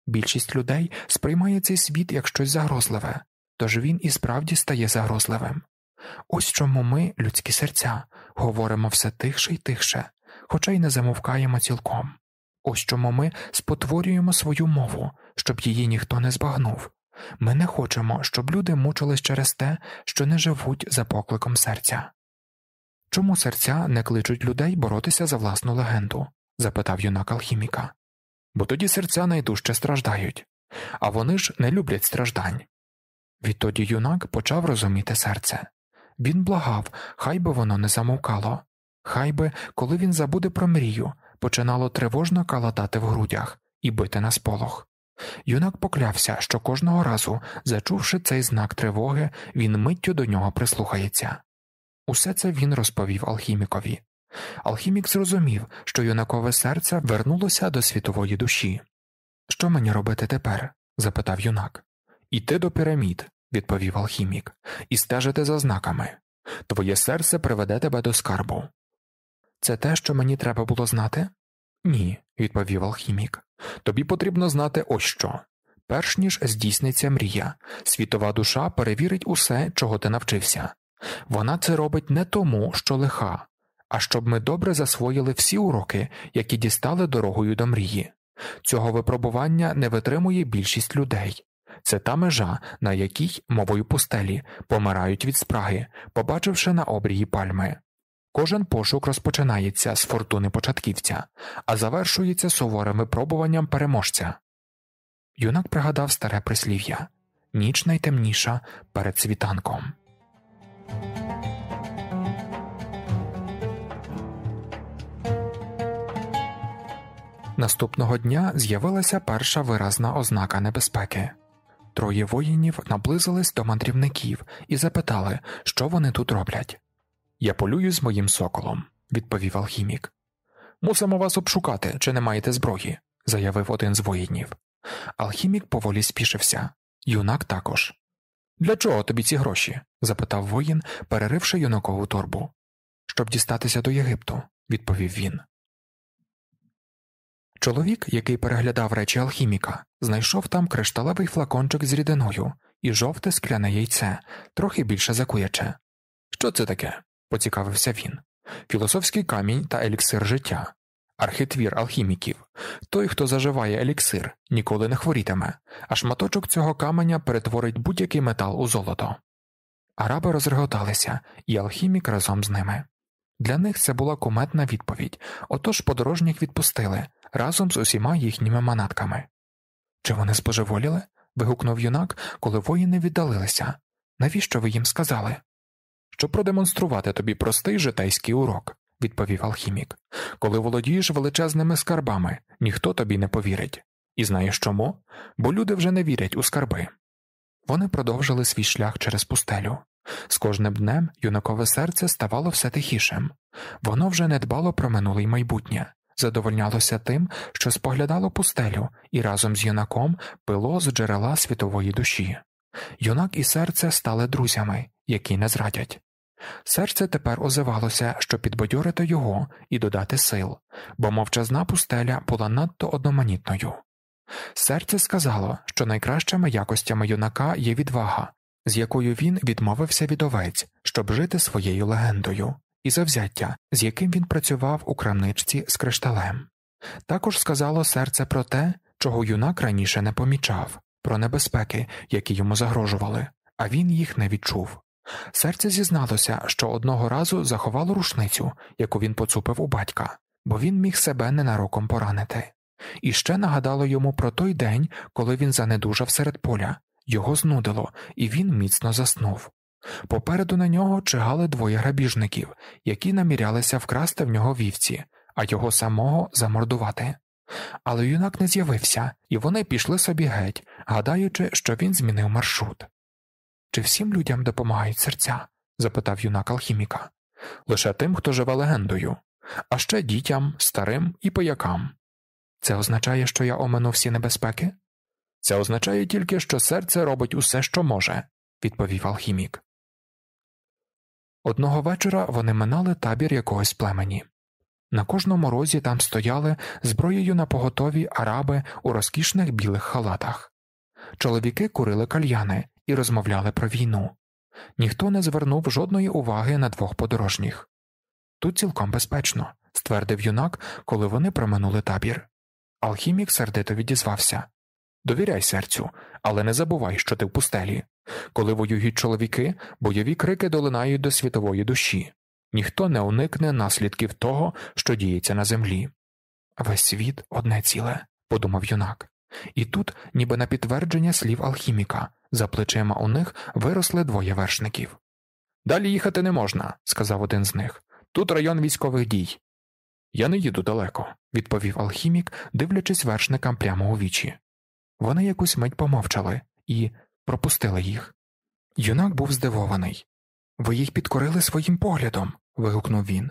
Більшість людей сприймає цей світ як щось загрозливе, тож він і справді стає загрозливим. Ось чому ми, людські серця, говоримо все тихше й тихше, хоча й не замовкаємо цілком. Ось чому ми спотворюємо свою мову, щоб її ніхто не збагнув. Ми не хочемо, щоб люди мучились через те, що не живуть за покликом серця. Чому серця не кличуть людей боротися за власну легенду? запитав юнак алхіміка. Бо тоді серця найдужче страждають, а вони ж не люблять страждань. Відтоді юнак почав розуміти серце. Він благав, хай би воно не замовкало, хай би, коли він забуде про мрію, починало тривожно калатати в грудях і бити на сполох. Юнак поклявся, що кожного разу, зачувши цей знак тривоги, він миттю до нього прислухається. Усе це він розповів алхімікові. Алхімік зрозумів, що юнакове серце вернулося до світової душі. Що мені робити тепер? запитав юнак. Іти до пірамід, відповів алхімік, і стежити за знаками. Твоє серце приведе тебе до скарбу. Це те, що мені треба було знати? Ні, відповів алхімік. Тобі потрібно знати ось що. Перш ніж здійсниться мрія, світова душа перевірить усе, чого ти навчився. Вона це робить не тому, що лиха, а щоб ми добре засвоїли всі уроки, які дістали дорогою до мрії. Цього випробування не витримує більшість людей, це та межа, на якій мовою пустелі помирають від спраги, побачивши на обрії пальми. Кожен пошук розпочинається з фортуни початківця, а завершується суворим випробуванням переможця. Юнак пригадав старе прислів'я ніч найтемніша перед світанком. Наступного дня з'явилася перша виразна ознака небезпеки. Троє воїнів наблизились до мандрівників і запитали, що вони тут роблять. Я полюю з моїм соколом, відповів алхімік. Мусимо вас обшукати, чи не маєте зброї, заявив один з воїнів. Алхімік поволі спішився, юнак також. Для чого тобі ці гроші? запитав воїн, переривши юнакову торбу. Щоб дістатися до Єгипту, відповів він. Чоловік, який переглядав речі алхіміка, знайшов там кришталевий флакончик з рідиною і жовте скляне яйце, трохи більше закуяче. Що це таке? поцікавився він. Філософський камінь та еліксир життя, архітвір алхіміків. Той, хто заживає еліксир, ніколи не хворітиме, а шматочок цього каменя перетворить будь-який метал у золото. Араби розреготалися, і алхімік разом з ними. Для них це була куметна відповідь, отож подорожніх відпустили разом з усіма їхніми манатками. Чи вони споживоліли? вигукнув юнак, коли воїни віддалилися. Навіщо ви їм сказали? Щоб продемонструвати тобі простий житейський урок, відповів алхімік. Коли володієш величезними скарбами, ніхто тобі не повірить. І знаєш чому? Бо люди вже не вірять у скарби. Вони продовжили свій шлях через пустелю. З кожним днем юнакове серце ставало все тихішим, воно вже не дбало про минуле й майбутнє, задовольнялося тим, що споглядало пустелю і разом з юнаком пило з джерела світової душі. Юнак і серце стали друзями, які не зрадять. Серце тепер озивалося, щоб підбадьорити його і додати сил, бо мовчазна пустеля була надто одноманітною. Серце сказало, що найкращими якостями юнака є відвага, з якою він відмовився від овець, щоб жити своєю легендою, і завзяття, з яким він працював у крамничці з кришталем. Також сказало серце про те, чого юнак раніше не помічав, про небезпеки, які йому загрожували, а він їх не відчув. Серце зізналося, що одного разу заховало рушницю, яку він поцупив у батька, бо він міг себе ненароком поранити, і ще нагадало йому про той день, коли він занедужав серед поля, його знудило, і він міцно заснув. Попереду на нього чигали двоє грабіжників, які намірялися вкрасти в нього вівці, а його самого замордувати. Але юнак не з'явився, і вони пішли собі геть, гадаючи, що він змінив маршрут. Чи всім людям допомагають серця? запитав юнак алхіміка. Лише тим, хто живе легендою, а ще дітям, старим і поякам. Це означає, що я омину всі небезпеки? Це означає тільки, що серце робить усе, що може, відповів алхімік. Одного вечора вони минали табір якогось племені. На кожному розі там стояли зброєю на поготові араби у розкішних білих халатах. Чоловіки курили кальяни і розмовляли про війну. Ніхто не звернув жодної уваги на двох подорожніх. Тут цілком безпечно, ствердив юнак, коли вони проминули табір. Алхімік сердито відізвався Довіряй серцю, але не забувай, що ти в пустелі. Коли воюють чоловіки, бойові крики долинають до світової душі. Ніхто не уникне наслідків того, що діється на землі. Весь світ одне ціле, подумав юнак. І тут, ніби на підтвердження слів алхіміка, за плечима у них виросли двоє вершників. Далі їхати не можна, сказав один з них. Тут район військових дій. Я не їду далеко, відповів алхімік, дивлячись вершникам прямо у вічі. Вони якусь мить помовчали і пропустили їх. Юнак був здивований. Ви їх підкорили своїм поглядом. вигукнув він.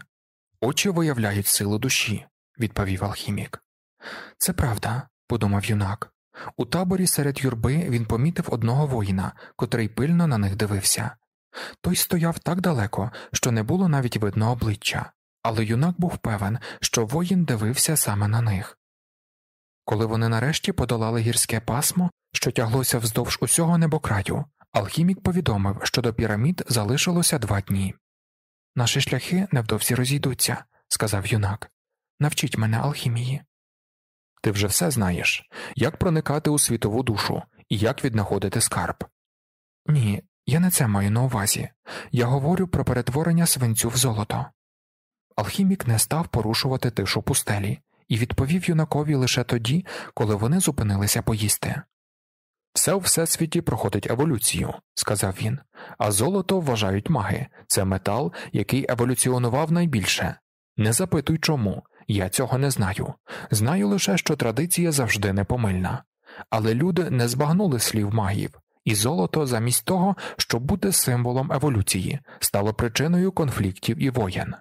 Очі виявляють силу душі, відповів алхімік. Це правда, подумав юнак. У таборі серед юрби він помітив одного воїна, котрий пильно на них дивився. Той стояв так далеко, що не було навіть видно обличчя, але юнак був певен, що воїн дивився саме на них. Коли вони нарешті подолали гірське пасмо, що тяглося вздовж усього небокраю, алхімік повідомив, що до пірамід залишилося два дні. Наші шляхи невдовзі розійдуться, сказав юнак. Навчіть мене алхімії. Ти вже все знаєш, як проникати у світову душу і як віднаходити скарб. Ні, я не це маю на увазі. Я говорю про перетворення свинцю в золото. Алхімік не став порушувати тишу пустелі, і відповів юнакові лише тоді, коли вони зупинилися поїсти. Все у всесвіті проходить еволюцію, сказав він, а золото вважають маги це метал, який еволюціонував найбільше. Не запитуй чому, я цього не знаю. Знаю лише, що традиція завжди непомильна. Але люди не збагнули слів магів, і золото, замість того, щоб бути символом еволюції, стало причиною конфліктів і воєн.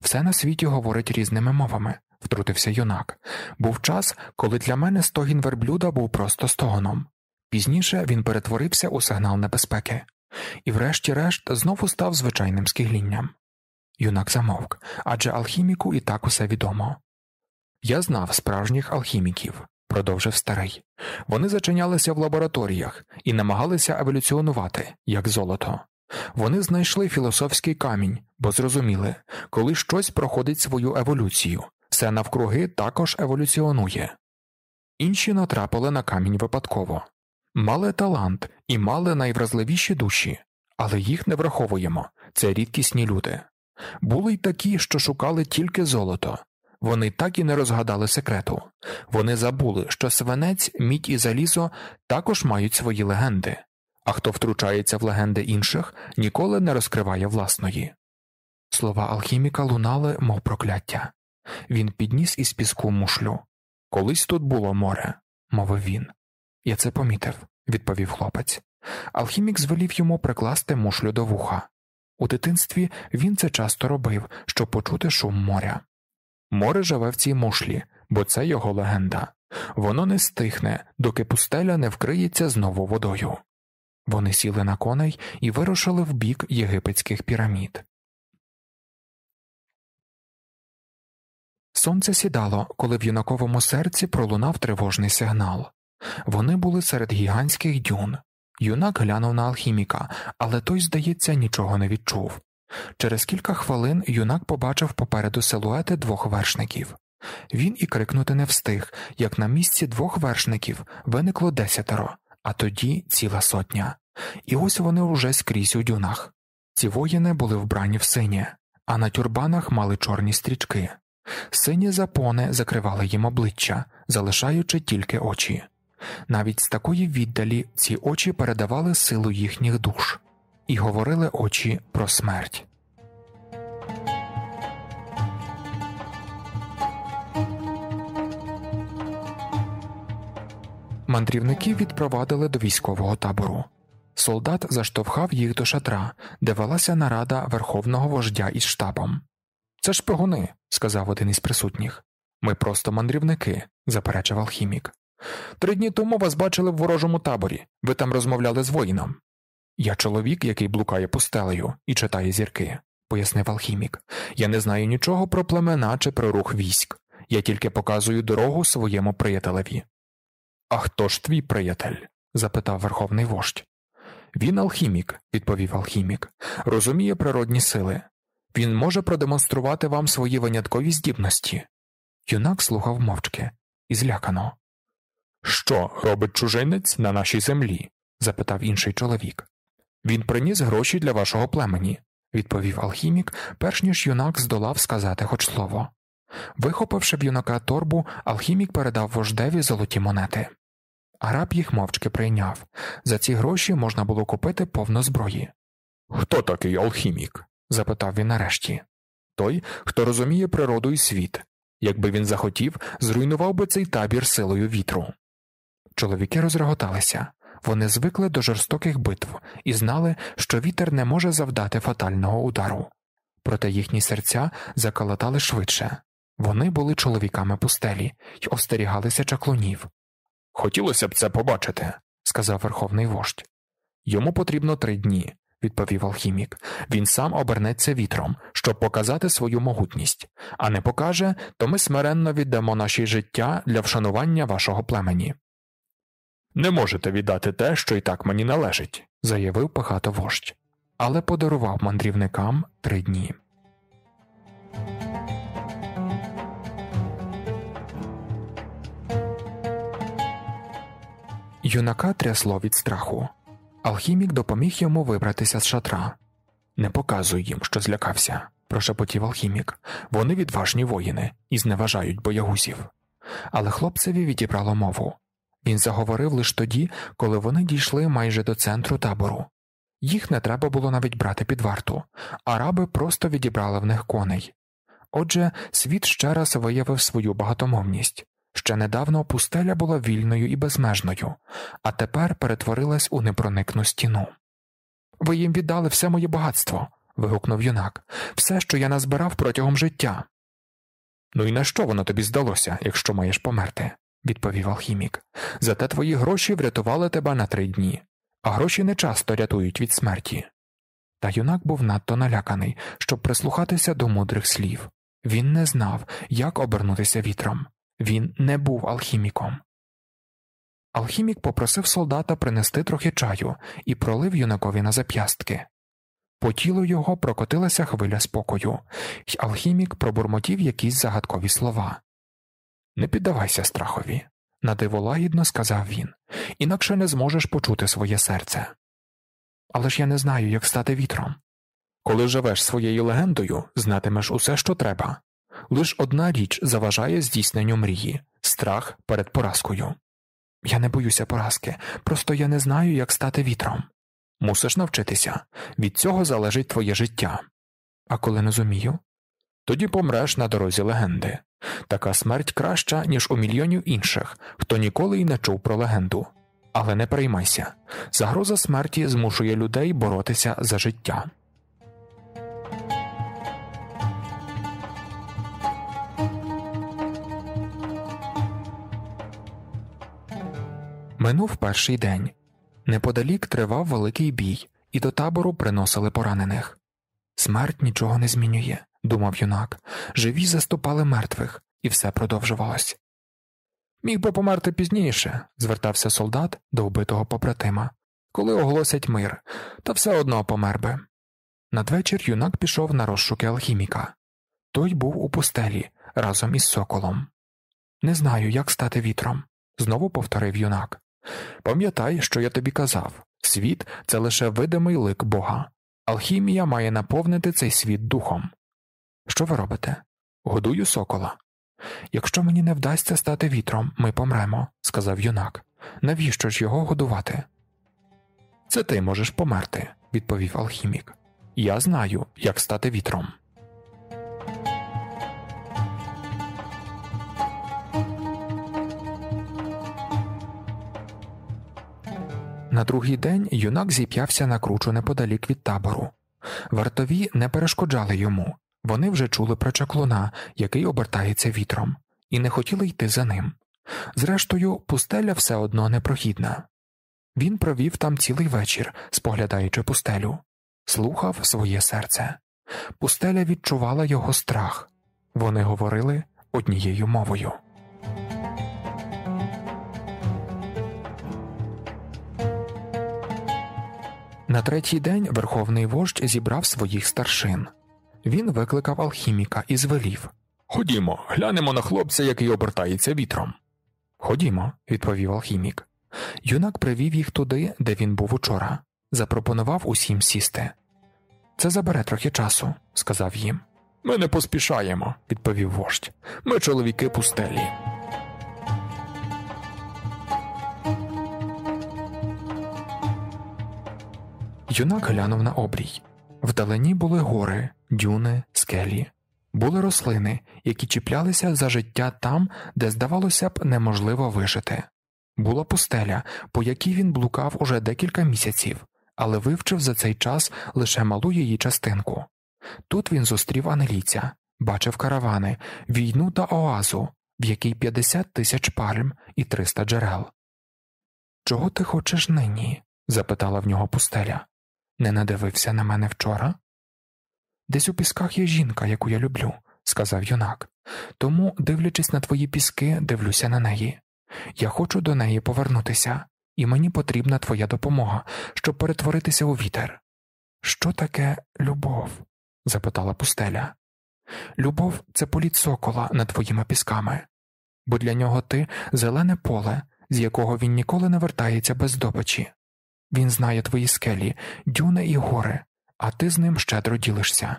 Все на світі говорить різними мовами, втрутився юнак. Був час, коли для мене стогін верблюда був просто стогоном. Пізніше він перетворився у сигнал небезпеки, і, врешті-решт, знову став звичайним скиглінням. Юнак замовк адже алхіміку і так усе відомо. Я знав справжніх алхіміків, продовжив старий. Вони зачинялися в лабораторіях і намагалися еволюціонувати, як золото. Вони знайшли філософський камінь, бо зрозуміли, коли щось проходить свою еволюцію, все навкруги також еволюціонує. Інші натрапили на камінь випадково, мали талант і мали найвразливіші душі, але їх не враховуємо це рідкісні люди. Були й такі, що шукали тільки золото, вони так і не розгадали секрету, вони забули, що свинець, мідь і залізо також мають свої легенди, а хто втручається в легенди інших, ніколи не розкриває власної. Слова алхіміка лунали, мов прокляття. Він підніс із піску мушлю. Колись тут було море, мовив він. Я це помітив, відповів хлопець. Алхімік звелів йому прикласти мушлю до вуха. У дитинстві він це часто робив, щоб почути шум моря. Море живе в цій мушлі, бо це його легенда. Воно не стихне, доки пустеля не вкриється знову водою. Вони сіли на коней і вирушили в бік єгипетських пірамід. Сонце сідало, коли в юнаковому серці пролунав тривожний сигнал. Вони були серед гігантських дюн. Юнак глянув на алхіміка, але той, здається, нічого не відчув. Через кілька хвилин юнак побачив попереду силуети двох вершників. Він і крикнути не встиг, як на місці двох вершників виникло десятеро, а тоді ціла сотня. І ось вони уже скрізь у дюнах. Ці воїни були вбрані в синє, а на тюрбанах мали чорні стрічки. Сині запони закривали їм обличчя, залишаючи тільки очі. Навіть з такої віддалі ці очі передавали силу їхніх душ і говорили очі про смерть. Мандрівники відпровадили до військового табору. Солдат заштовхав їх до шатра, де велася нарада верховного вождя із штабом. Це ж пигуни, сказав один із присутніх. Ми просто мандрівники, заперечив алхімік. Три дні тому вас бачили в ворожому таборі, ви там розмовляли з воїном. Я чоловік, який блукає пустелею і читає зірки, пояснив алхімік. Я не знаю нічого про племена чи про рух військ. Я тільки показую дорогу своєму приятелеві. А хто ж твій приятель? запитав верховний вождь. Він алхімік, відповів алхімік, розуміє природні сили, він може продемонструвати вам свої виняткові здібності. Юнак слухав мовчки і злякано. Що робить чужинець на нашій землі? запитав інший чоловік. Він приніс гроші для вашого племені, відповів алхімік, перш ніж юнак здолав сказати хоч слово. Вихопивши в юнака торбу, алхімік передав вождеві золоті монети. Араб їх мовчки прийняв за ці гроші можна було купити повно зброї. Хто такий алхімік? запитав він нарешті. Той, хто розуміє природу і світ. Якби він захотів, зруйнував би цей табір силою вітру. Чоловіки розреготалися вони звикли до жорстоких битв і знали, що вітер не може завдати фатального удару. Проте їхні серця закалатали швидше вони були чоловіками пустелі й остерігалися чаклунів. Хотілося б це побачити, сказав верховний вождь. Йому потрібно три дні, відповів алхімік, він сам обернеться вітром, щоб показати свою могутність, а не покаже, то ми смиренно віддамо наші життя для вшанування вашого племені. Не можете віддати те, що і так мені належить, заявив пихато вождь, але подарував мандрівникам три дні. Юнака трясло від страху. Алхімік допоміг йому вибратися з шатра. Не показуй їм, що злякався, прошепотів алхімік. Вони відважні воїни і зневажають боягузів. Але хлопцеві відібрало мову. Він заговорив лише тоді, коли вони дійшли майже до центру табору. Їх не треба було навіть брати під варту, араби просто відібрали в них коней. Отже, світ ще раз виявив свою багатомовність Ще недавно пустеля була вільною і безмежною, а тепер перетворилась у непроникну стіну. Ви їм віддали все моє багатство. вигукнув юнак, все, що я назбирав протягом життя. Ну і на що воно тобі здалося, якщо маєш померти, відповів алхімік. Зате твої гроші врятували тебе на три дні, а гроші не часто рятують від смерті. Та юнак був надто наляканий, щоб прислухатися до мудрих слів. Він не знав, як обернутися вітром. Він не був алхіміком. Алхімік попросив солдата принести трохи чаю і пролив юнакові на зап'ястки. По тілу його прокотилася хвиля спокою, й алхімік пробурмотів якісь загадкові слова. Не піддавайся страхові, надиво лагідно сказав він, інакше не зможеш почути своє серце. Але ж я не знаю, як стати вітром. Коли живеш своєю легендою, знатимеш усе, що треба лиш одна річ заважає здійсненню мрії страх перед поразкою. Я не боюся поразки, просто я не знаю, як стати вітром. Мусиш навчитися від цього залежить твоє життя. А коли не зумію, тоді помреш на дорозі легенди. Така смерть краща, ніж у мільйонів інших, хто ніколи й не чув про легенду. Але не переймайся загроза смерті змушує людей боротися за життя. Минув перший день. Неподалік тривав великий бій, і до табору приносили поранених. Смерть нічого не змінює, думав юнак. Живі заступали мертвих, і все продовжувалось. Міг би померти пізніше, звертався солдат до вбитого побратима, коли оголосять мир, то все одно помер би. Надвечір юнак пішов на розшуки алхіміка. Той був у пустелі разом із соколом. Не знаю, як стати вітром, знову повторив юнак. Пам'ятай, що я тобі казав світ це лише видимий лик Бога. Алхімія має наповнити цей світ духом. Що ви робите? Годую сокола. Якщо мені не вдасться стати вітром, ми помремо, сказав юнак. Навіщо ж його годувати? Це ти можеш померти, відповів алхімік. Я знаю, як стати вітром. На другий день юнак зіп'явся на кручу неподалік від табору. Вартові не перешкоджали йому вони вже чули про чаклуна, який обертається вітром, і не хотіли йти за ним. Зрештою, пустеля все одно непрохідна. Він провів там цілий вечір, споглядаючи пустелю, слухав своє серце. Пустеля відчувала його страх вони говорили однією мовою. На третій день верховний вождь зібрав своїх старшин. Він викликав алхіміка і звелів Ходімо, глянемо на хлопця, який обертається вітром. Ходімо, відповів алхімік. Юнак привів їх туди, де він був учора, запропонував усім сісти. Це забере трохи часу, сказав їм. Ми не поспішаємо, відповів вождь. Ми чоловіки пустелі. Юнак глянув на обрій. Вдалині були гори, дюни, скелі, були рослини, які чіплялися за життя там, де, здавалося б, неможливо вижити. Була пустеля, по якій він блукав уже декілька місяців, але вивчив за цей час лише малу її частинку. Тут він зустрів англійця, бачив каравани, війну та оазу, в якій 50 тисяч пальм і 300 джерел. Чого ти хочеш нині? запитала в нього пустеля. Не надивився на мене вчора? Десь у пісках є жінка, яку я люблю, сказав юнак. Тому, дивлячись на твої піски, дивлюся на неї. Я хочу до неї повернутися, і мені потрібна твоя допомога, щоб перетворитися у вітер. Що таке любов? запитала пустеля. Любов це політ сокола над твоїми пісками, бо для нього ти зелене поле, з якого він ніколи не вертається без здобичі. Він знає твої скелі, дюни і гори, а ти з ним щедро ділишся.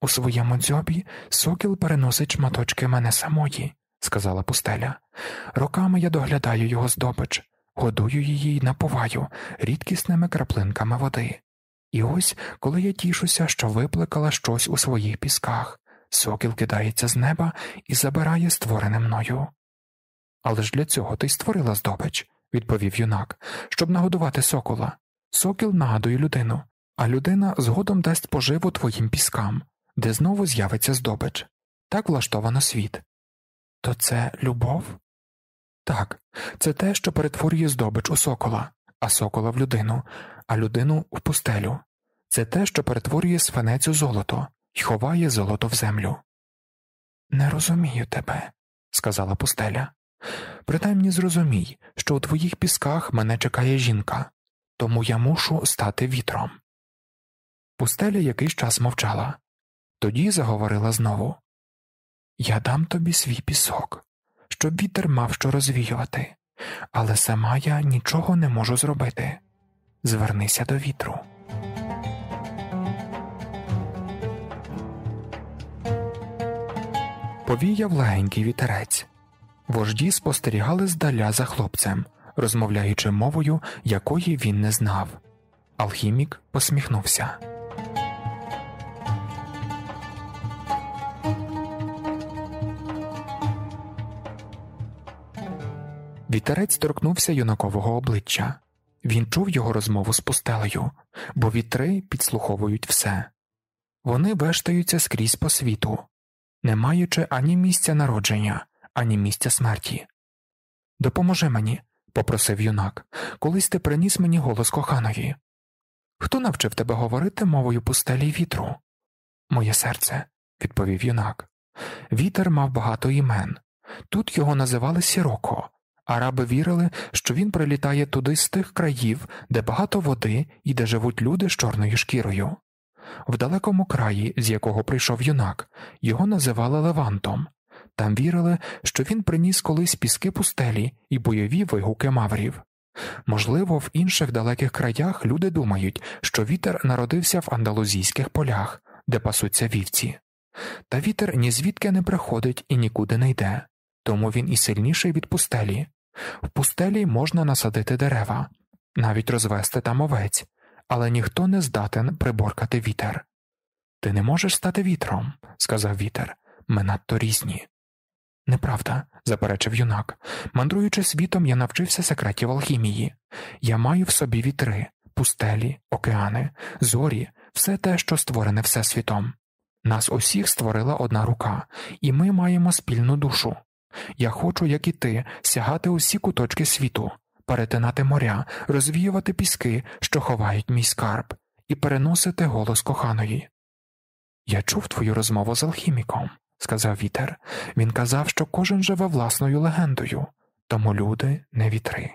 У своєму дзьобі сокіл переносить шматочки мене самої, сказала пустеля. Роками я доглядаю його здобич, годую її й напуваю рідкісними краплинками води. І ось, коли я тішуся, що випликала щось у своїх пісках, сокіл кидається з неба і забирає створене мною. Але ж для цього ти й створила здобич відповів юнак, щоб нагодувати сокола. Сокіл нагадує людину, а людина згодом дасть поживу твоїм піскам, де знову з'явиться здобич. Так влаштовано світ. То це любов? Так, це те, що перетворює здобич у сокола, а сокола в людину, а людину в пустелю. Це те, що перетворює свинець у золото і ховає золото в землю. Не розумію тебе, сказала пустеля. Принаймні зрозумій, що у твоїх пісках мене чекає жінка, тому я мушу стати вітром. Пустеля якийсь час мовчала, тоді заговорила знову Я дам тобі свій пісок, щоб вітер мав що розвіювати, але сама я нічого не можу зробити. Звернися до вітру. Повіяв легенький вітерець. Вожді спостерігали здаля за хлопцем, розмовляючи мовою, якої він не знав. Алхімік посміхнувся. Вітерець торкнувся юнакового обличчя. Він чув його розмову з пустелею, бо вітри підслуховують все. Вони вештаються скрізь по світу, не маючи ані місця народження, ані місця смерті. Допоможи мені, попросив юнак, колись ти приніс мені голос коханої. Хто навчив тебе говорити мовою пустелі вітру? Моє серце, відповів юнак. Вітер мав багато імен. Тут його називали Сіроко. Араби вірили, що він прилітає туди з тих країв, де багато води і де живуть люди з чорною шкірою. В далекому краї, з якого прийшов юнак, його називали Левантом, там вірили, що він приніс колись піски пустелі і бойові вигуки маврів. Можливо, в інших далеких краях люди думають, що вітер народився в андалузійських полях, де пасуться вівці, та вітер ні звідки не приходить і нікуди не йде, тому він і сильніший від пустелі. В пустелі можна насадити дерева, навіть розвести там овець, але ніхто не здатен приборкати вітер. Ти не можеш стати вітром, сказав вітер, ми надто різні. Неправда, заперечив юнак. Мандруючи світом, я навчився секретів алхімії. Я маю в собі вітри, пустелі, океани, зорі, все те, що створене Всесвітом. Нас усіх створила одна рука, і ми маємо спільну душу. Я хочу, як і ти, сягати усі куточки світу, перетинати моря, розвіювати піски, що ховають мій скарб, і переносити голос коханої. Я чув твою розмову з алхіміком, сказав вітер. Він казав, що кожен живе власною легендою, тому люди не вітри.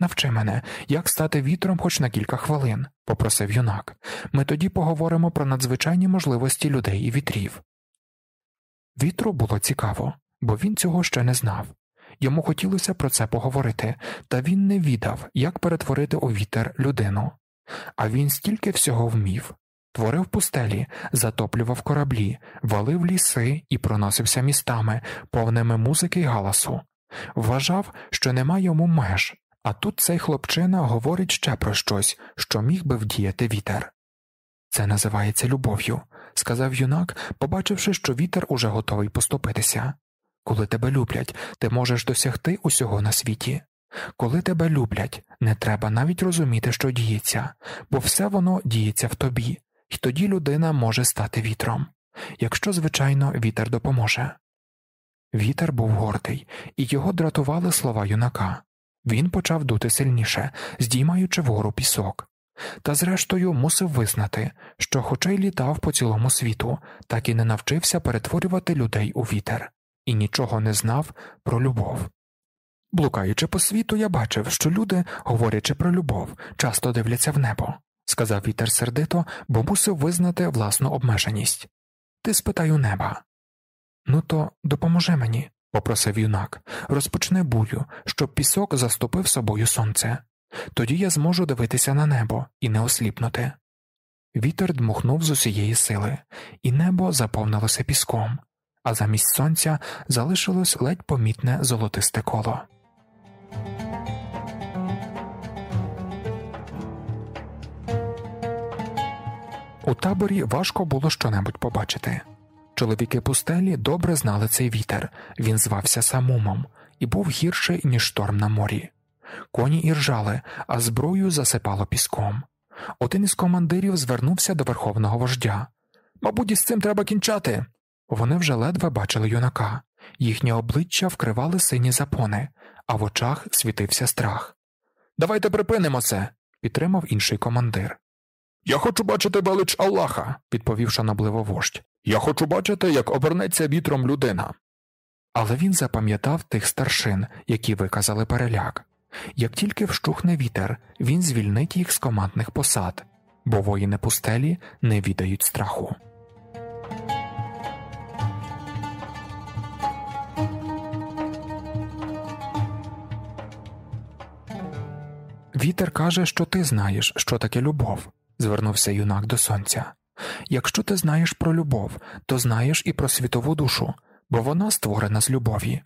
Навчи мене, як стати вітром хоч на кілька хвилин, попросив юнак. Ми тоді поговоримо про надзвичайні можливості людей і вітрів. Вітру було цікаво, бо він цього ще не знав. Йому хотілося про це поговорити, та він не віддав, як перетворити у вітер людину. А він стільки всього вмів Творив пустелі, затоплював кораблі, валив ліси і проносився містами, повними музики й галасу. Вважав, що нема йому меж, а тут цей хлопчина говорить ще про щось, що міг би вдіяти вітер. Це називається любов'ю, сказав юнак, побачивши, що вітер уже готовий поступитися. Коли тебе люблять, ти можеш досягти усього на світі. Коли тебе люблять, не треба навіть розуміти, що діється, бо все воно діється в тобі і тоді людина може стати вітром, якщо, звичайно, вітер допоможе. Вітер був гордий, і його дратували слова юнака. Він почав дути сильніше, здіймаючи вгору пісок. Та, зрештою, мусив визнати, що, хоча й літав по цілому світу, так і не навчився перетворювати людей у вітер, і нічого не знав про любов. Блукаючи по світу, я бачив, що люди, говорячи про любов, часто дивляться в небо сказав Вітер сердито, бо мусив визнати власну обмеженість. Ти спитаю неба. Ну, то допоможи мені, попросив юнак, розпочни бурю, щоб пісок заступив собою сонце. Тоді я зможу дивитися на небо і не осліпнути. Вітер дмухнув з усієї сили, і небо заповнилося піском, а замість сонця залишилось ледь помітне золотисте коло. У таборі важко було щонебудь побачити. Чоловіки пустелі добре знали цей вітер, він звався самумом і був гірший, ніж шторм на морі. Коні іржали, а зброю засипало піском. Один із командирів звернувся до верховного вождя. Мабуть, із цим треба кінчати. Вони вже ледве бачили юнака, їхні обличчя вкривали сині запони, а в очах світився страх. Давайте припинимо це, підтримав інший командир. Я хочу бачити велич Аллаха, відповів шанобливо вождь. Я хочу бачити, як обернеться вітром людина. Але він запам'ятав тих старшин, які виказали переляк. Як тільки вщухне вітер, він звільнить їх з командних посад, бо воїни пустелі не відають страху. Вітер каже, що ти знаєш, що таке любов звернувся юнак до сонця. Якщо ти знаєш про любов, то знаєш і про світову душу, бо вона створена з любові.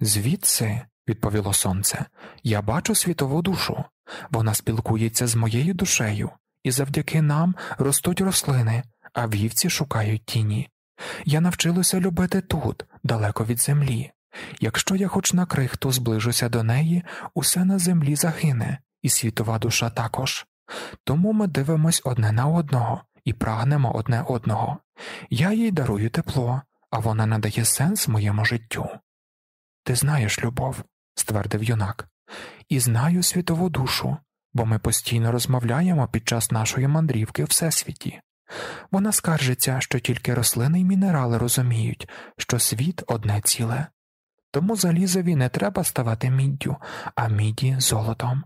Звідси, відповіло сонце, я бачу світову душу, вона спілкується з моєю душею, і завдяки нам ростуть рослини, а вівці шукають тіні. Я навчилася любити тут, далеко від землі. Якщо я хоч на крихту зближуся до неї, усе на землі загине, і світова душа також. Тому ми дивимось одне на одного і прагнемо одне одного. Я їй дарую тепло, а вона надає сенс моєму життю. Ти знаєш любов, ствердив юнак, і знаю світову душу, бо ми постійно розмовляємо під час нашої мандрівки Всесвіті. Вона скаржиться, що тільки рослини й мінерали розуміють, що світ одне ціле. Тому залізові не треба ставати міддю, а міді золотом.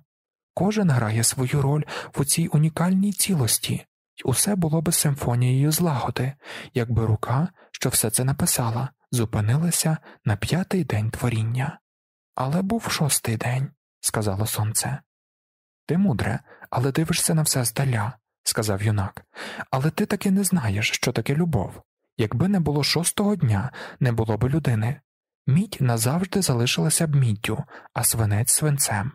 Кожен грає свою роль в цій унікальній цілості, І усе було би симфонією злагоди, якби рука, що все це написала, зупинилася на п'ятий день творіння. Але був шостий день, сказало сонце. Ти мудре, але дивишся на все здаля, сказав юнак, але ти таки не знаєш, що таке любов. Якби не було шостого дня, не було б людини. Мідь назавжди залишилася б міддю, а свинець свинцем.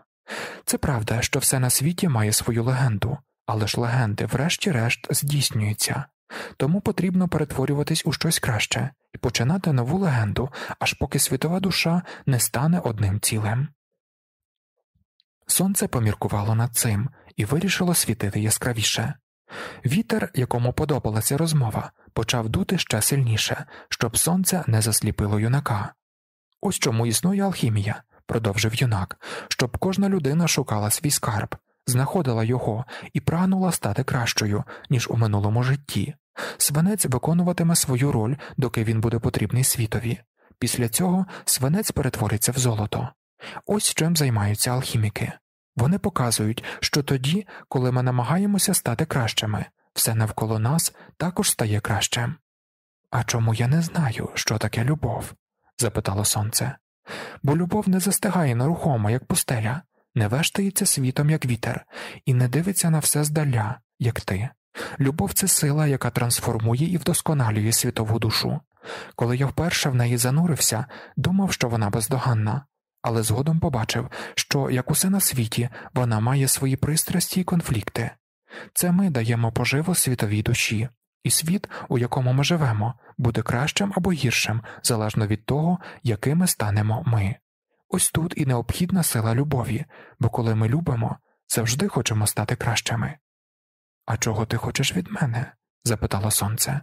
Це правда, що все на світі має свою легенду, але ж легенди, врешті-решт, здійснюються, тому потрібно перетворюватись у щось краще і починати нову легенду, аж поки світова душа не стане одним цілим. Сонце поміркувало над цим і вирішило світити яскравіше. Вітер, якому подобалася розмова, почав дути ще сильніше, щоб сонце не засліпило юнака. Ось чому існує алхімія продовжив юнак, щоб кожна людина шукала свій скарб, знаходила його і прагнула стати кращою, ніж у минулому житті. Свинець виконуватиме свою роль, доки він буде потрібний світові. Після цього свинець перетвориться в золото. Ось чим займаються алхіміки. Вони показують, що тоді, коли ми намагаємося стати кращими, все навколо нас також стає кращим. А чому я не знаю, що таке любов? запитало сонце бо любов не застигає нерухомо, як пустеля, не вештається світом, як вітер, і не дивиться на все здаля, як ти. Любов це сила, яка трансформує і вдосконалює світову душу. Коли я вперше в неї занурився, думав, що вона бездоганна, але згодом побачив, що, як усе на світі, вона має свої пристрасті і конфлікти. Це ми даємо поживу світовій душі, і світ, у якому ми живемо, буде кращим або гіршим, залежно від того, якими станемо ми. Ось тут і необхідна сила любові, бо коли ми любимо, завжди хочемо стати кращими. А чого ти хочеш від мене? запитало сонце.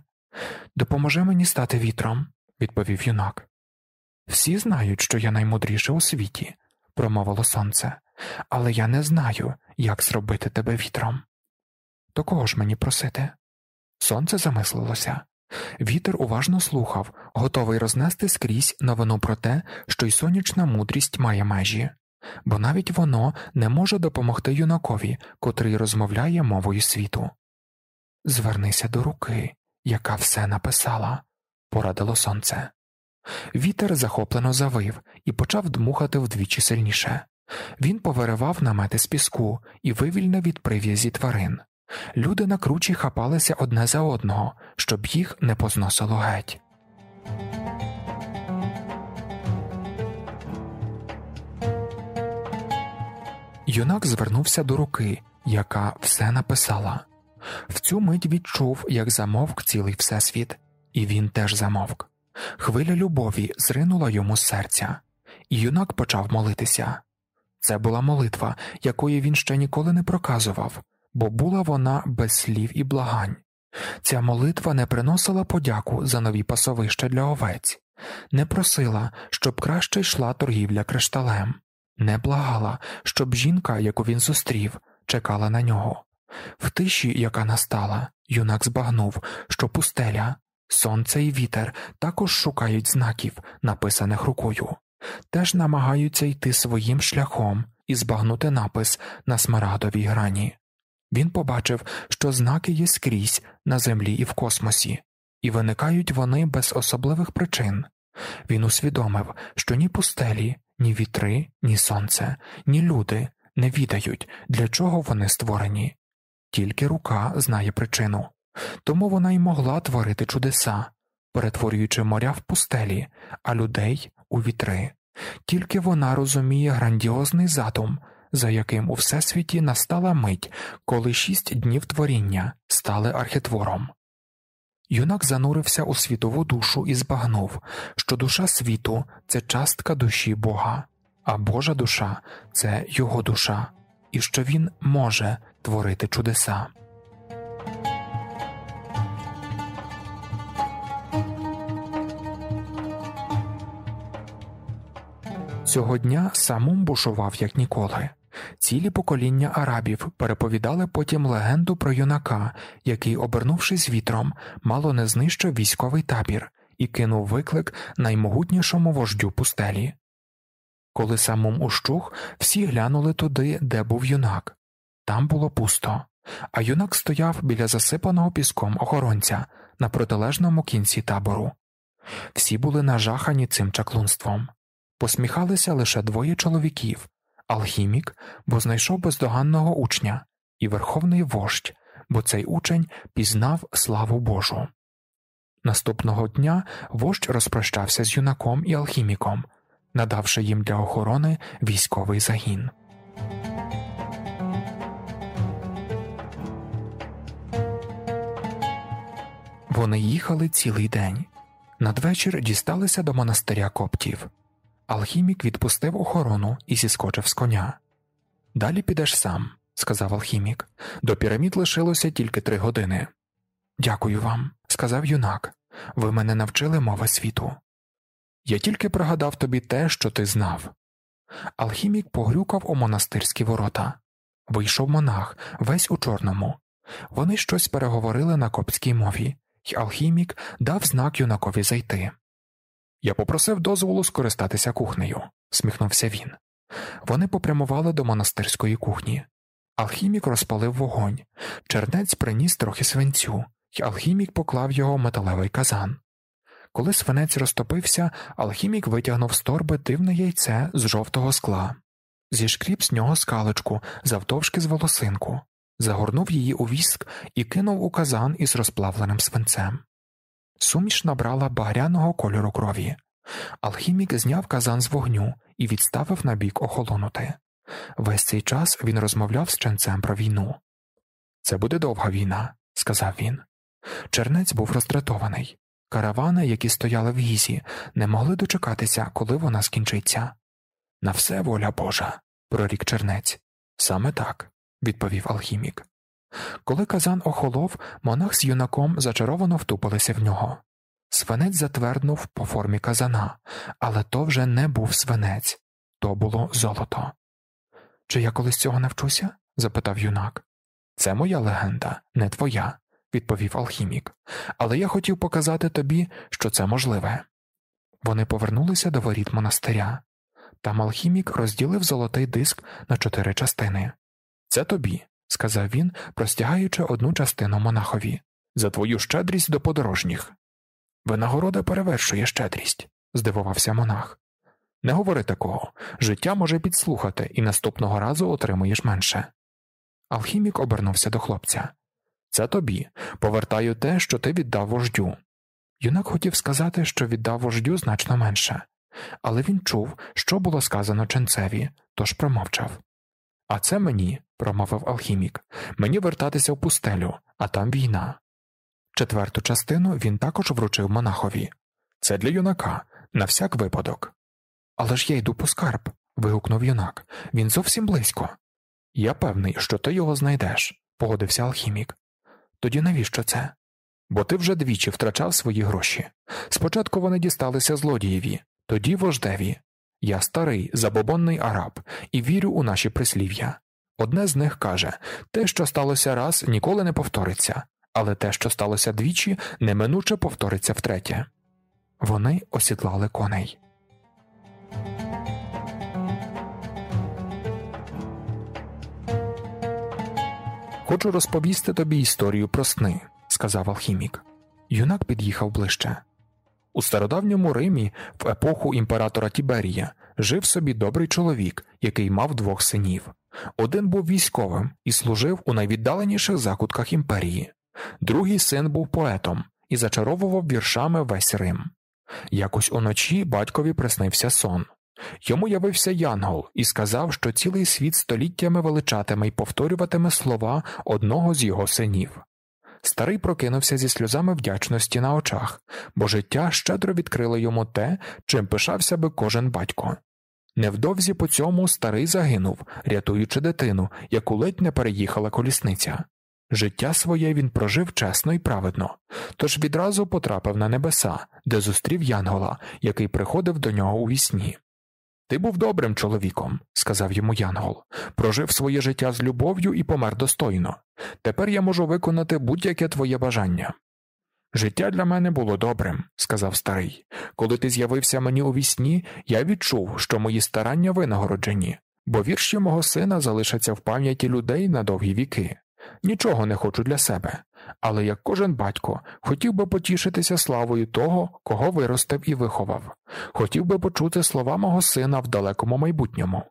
Допоможи мені стати вітром, відповів юнак. Всі знають, що я наймудріше у світі, промовило сонце, але я не знаю, як зробити тебе вітром. До кого ж мені просити? Сонце замислилося. Вітер уважно слухав, готовий рознести скрізь новину про те, що й сонячна мудрість має межі, бо навіть воно не може допомогти юнакові, котрий розмовляє мовою світу. Звернися до руки, яка все написала, порадило сонце. Вітер захоплено завив і почав дмухати вдвічі сильніше. Він повиривав намети з піску і вивільнив від прив'язі тварин. Люди на кручі хапалися одне за одного, щоб їх не позносило геть. Юнак звернувся до руки, яка все написала. В цю мить відчув, як замовк цілий всесвіт, і він теж замовк. Хвиля любові зринула йому з серця, і юнак почав молитися. Це була молитва, якої він ще ніколи не проказував, бо була вона без слів і благань. Ця молитва не приносила подяку за нові пасовища для овець, не просила, щоб краще йшла торгівля кришталем, не благала, щоб жінка, яку він зустрів, чекала на нього. В тиші, яка настала, юнак збагнув, що пустеля, сонце і вітер також шукають знаків, написаних рукою, теж намагаються йти своїм шляхом і збагнути напис на смарадовій грані він побачив, що знаки є скрізь на землі і в космосі, і виникають вони без особливих причин. Він усвідомив, що ні пустелі, ні вітри, ні сонце, ні люди не відають, для чого вони створені, тільки рука знає причину, тому вона й могла творити чудеса, перетворюючи моря в пустелі, а людей у вітри. Тільки вона розуміє грандіозний задум, за яким у всесвіті настала мить, коли шість днів творіння стали архітвором. Юнак занурився у світову душу і збагнув, що душа світу це частка душі Бога, а Божа душа це його душа, і що він може творити чудеса. Цього дня самум бушував як ніколи. Цілі покоління арабів переповідали потім легенду про юнака, який, обернувшись вітром, мало не знищив військовий табір і кинув виклик наймогутнішому вождю пустелі. Коли самому ущух, всі глянули туди, де був юнак. Там було пусто, а юнак стояв біля засипаного піском охоронця на протилежному кінці табору. Всі були нажахані цим чаклунством. Посміхалися лише двоє чоловіків, алхімік, бо знайшов бездоганного учня, і верховний вождь, бо цей учень пізнав славу Божу. Наступного дня вождь розпрощався з юнаком і алхіміком, надавши їм для охорони військовий загін. Вони їхали цілий день. Надвечір дісталися до монастиря коптів. Алхімік відпустив охорону і зіскочив з коня. Далі підеш сам, сказав алхімік. До пірамід лишилося тільки три години. Дякую вам, сказав юнак. Ви мене навчили мови світу. Я тільки пригадав тобі те, що ти знав. Алхімік погрюкав у монастирські ворота. Вийшов монах, весь у чорному. Вони щось переговорили на копській мові, і алхімік дав знак юнакові зайти. Я попросив дозволу скористатися кухнею, сміхнувся він. Вони попрямували до монастирської кухні. Алхімік розпалив вогонь, чернець приніс трохи свинцю, і алхімік поклав його в металевий казан. Коли свинець розтопився, алхімік витягнув з торби дивне яйце з жовтого скла, зішкріп з нього скалочку, завдовжки з волосинку, загорнув її у віск і кинув у казан із розплавленим свинцем. Суміш набрала багряного кольору крові. Алхімік зняв казан з вогню і відставив на бік охолонути. Весь цей час він розмовляв з ченцем про війну. Це буде довга війна, сказав він. Чернець був роздратований. Каравани, які стояли в гізі, не могли дочекатися, коли вона скінчиться. На все воля Божа, прорік чернець. Саме так, відповів алхімік. Коли казан охолов, монах з юнаком зачаровано втупилися в нього. Свинець затверднув по формі казана, але то вже не був свинець то було золото. Чи я колись цього навчуся? запитав юнак. Це моя легенда, не твоя, відповів алхімік, але я хотів показати тобі, що це можливе. Вони повернулися до воріт монастиря. Там алхімік розділив золотий диск на чотири частини. Це тобі, сказав він, простягаючи одну частину монахові, за твою щедрість до подорожніх. Винагорода перевершує щедрість, здивувався монах. Не говори такого життя може підслухати, і наступного разу отримуєш менше. Алхімік обернувся до хлопця. Це тобі повертаю те, що ти віддав вождю. Юнак хотів сказати, що віддав вождю значно менше, але він чув, що було сказано ченцеві, тож промовчав. А це мені, промовив алхімік, мені вертатися в пустелю, а там війна. Четверту частину він також вручив монахові це для юнака, на всяк випадок. Але ж я йду по скарб. вигукнув юнак. Він зовсім близько. Я певний, що ти його знайдеш, погодився алхімік. Тоді навіщо це? Бо ти вже двічі втрачав свої гроші. Спочатку вони дісталися злодієві, тоді вождеві, я старий забобонний араб і вірю у наші прислів'я. Одне з них каже те, що сталося раз, ніколи не повториться, але те, що сталося двічі, неминуче повториться втретє. Вони осідлали коней. Хочу розповісти тобі історію про сни, сказав алхімік. Юнак під'їхав ближче. У стародавньому Римі, в епоху імператора Тіберія, жив собі добрий чоловік, який мав двох синів. Один був військовим і служив у найвіддаленіших закутках імперії, другий син був поетом і зачаровував віршами весь Рим. Якось уночі батькові приснився сон. Йому явився Янгол і сказав, що цілий світ століттями величатиме і повторюватиме слова одного з його синів. Старий прокинувся зі сльозами вдячності на очах, бо життя щедро відкрило йому те, чим пишався би кожен батько. Невдовзі по цьому старий загинув, рятуючи дитину, яку ледь не переїхала колісниця. Життя своє він прожив чесно і праведно, тож відразу потрапив на небеса, де зустрів Янгола, який приходив до нього у вісні. Ти був добрим чоловіком, сказав йому Янгол, прожив своє життя з любов'ю і помер достойно. Тепер я можу виконати будь-яке твоє бажання. Життя для мене було добрим, сказав старий. Коли ти з'явився мені у вісні, я відчув, що мої старання винагороджені, бо вірші мого сина залишаться в пам'яті людей на довгі віки. Нічого не хочу для себе, але як кожен батько хотів би потішитися славою того, кого виростив і виховав, хотів би почути слова мого сина в далекому майбутньому.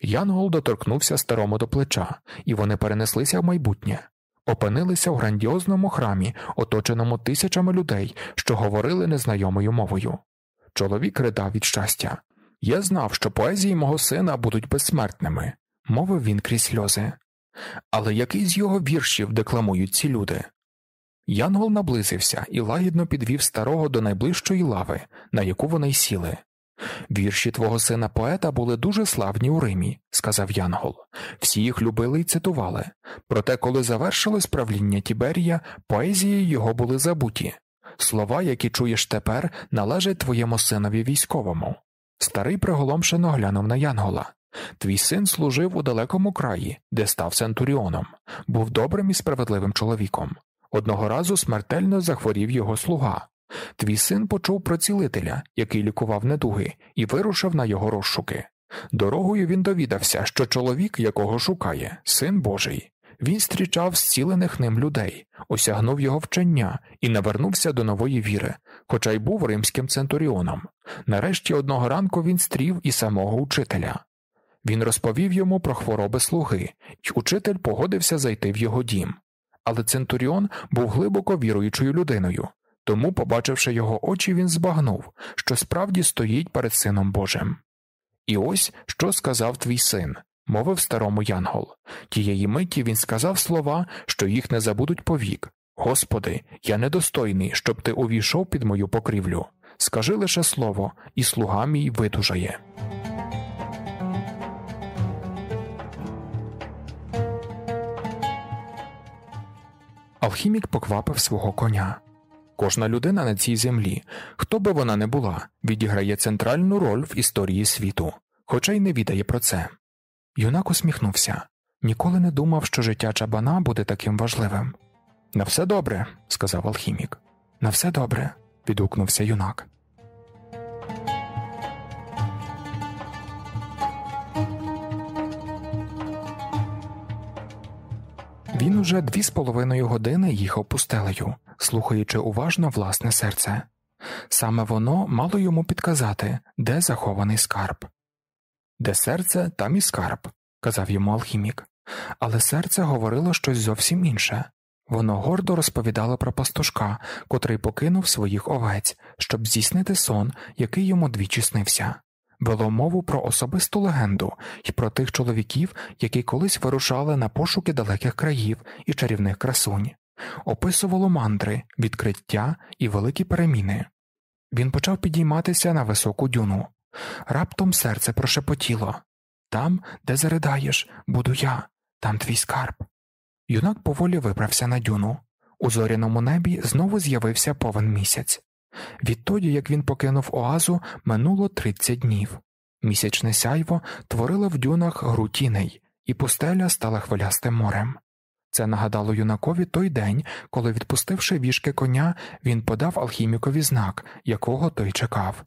Янгол доторкнувся старому до плеча, і вони перенеслися в майбутнє, опинилися в грандіозному храмі, оточеному тисячами людей, що говорили незнайомою мовою. Чоловік ридав від щастя. Я знав, що поезії мого сина будуть безсмертними, мовив він крізь сльози. Але який з його віршів декламують ці люди? Янгол наблизився і лагідно підвів старого до найближчої лави, на яку вони сіли. Вірші твого сина поета були дуже славні у Римі, сказав Янгол. Всі їх любили і цитували. Проте, коли завершилось правління Тіберія, поезії його були забуті. Слова, які чуєш тепер, належать твоєму синові військовому. Старий приголомшено глянув на Янгола. Твій син служив у далекому краї, де став Центуріоном, був добрим і справедливим чоловіком. Одного разу смертельно захворів його слуга. Твій син почув про цілителя, який лікував недуги, і вирушив на його розшуки. Дорогою він довідався, що чоловік, якого шукає, син Божий. Він зустрічав зцілених ним людей, осягнув його вчення і навернувся до нової віри, хоча й був римським центуріоном. Нарешті одного ранку він стрів і самого учителя. Він розповів йому про хвороби слуги, і учитель погодився зайти в його дім. Але Центуріон був глибоко віруючою людиною, тому, побачивши його очі, він збагнув, що справді стоїть перед Сином Божим. І ось що сказав твій син, мовив старому Янгол. Тієї миті він сказав слова, що їх не забудуть повік. Господи, я недостойний, щоб ти увійшов під мою покрівлю. Скажи лише слово, і слуга мій видужає. Алхімік поквапив свого коня. Кожна людина на цій землі, хто би вона не була, відіграє центральну роль в історії світу, хоча й не відає про це. Юнак усміхнувся ніколи не думав, що життя чабана буде таким важливим. На все добре, сказав алхімік. На все добре. відгукнувся юнак. Він уже дві з половиною години їхав пустелею, слухаючи уважно власне серце. Саме воно мало йому підказати, де захований скарб. Де серце, там і скарб, казав йому алхімік, але серце говорило щось зовсім інше воно гордо розповідало про пастушка, котрий покинув своїх овець, щоб здійснити сон, який йому двічі снився вело мову про особисту легенду і про тих чоловіків, які колись вирушали на пошуки далеких країв і чарівних красунь, описувало мандри, відкриття і великі переміни. Він почав підійматися на високу дюну. Раптом серце прошепотіло там, де заридаєш, буду я, там твій скарб. Юнак поволі вибрався на дюну. У зоряному небі знову з'явився повен місяць. Відтоді, як він покинув оазу, минуло 30 днів. Місячне сяйво творило в дюнах грутіней, і пустеля стала хвилястим морем. Це нагадало юнакові той день, коли, відпустивши віжки коня, він подав алхімікові знак, якого той чекав.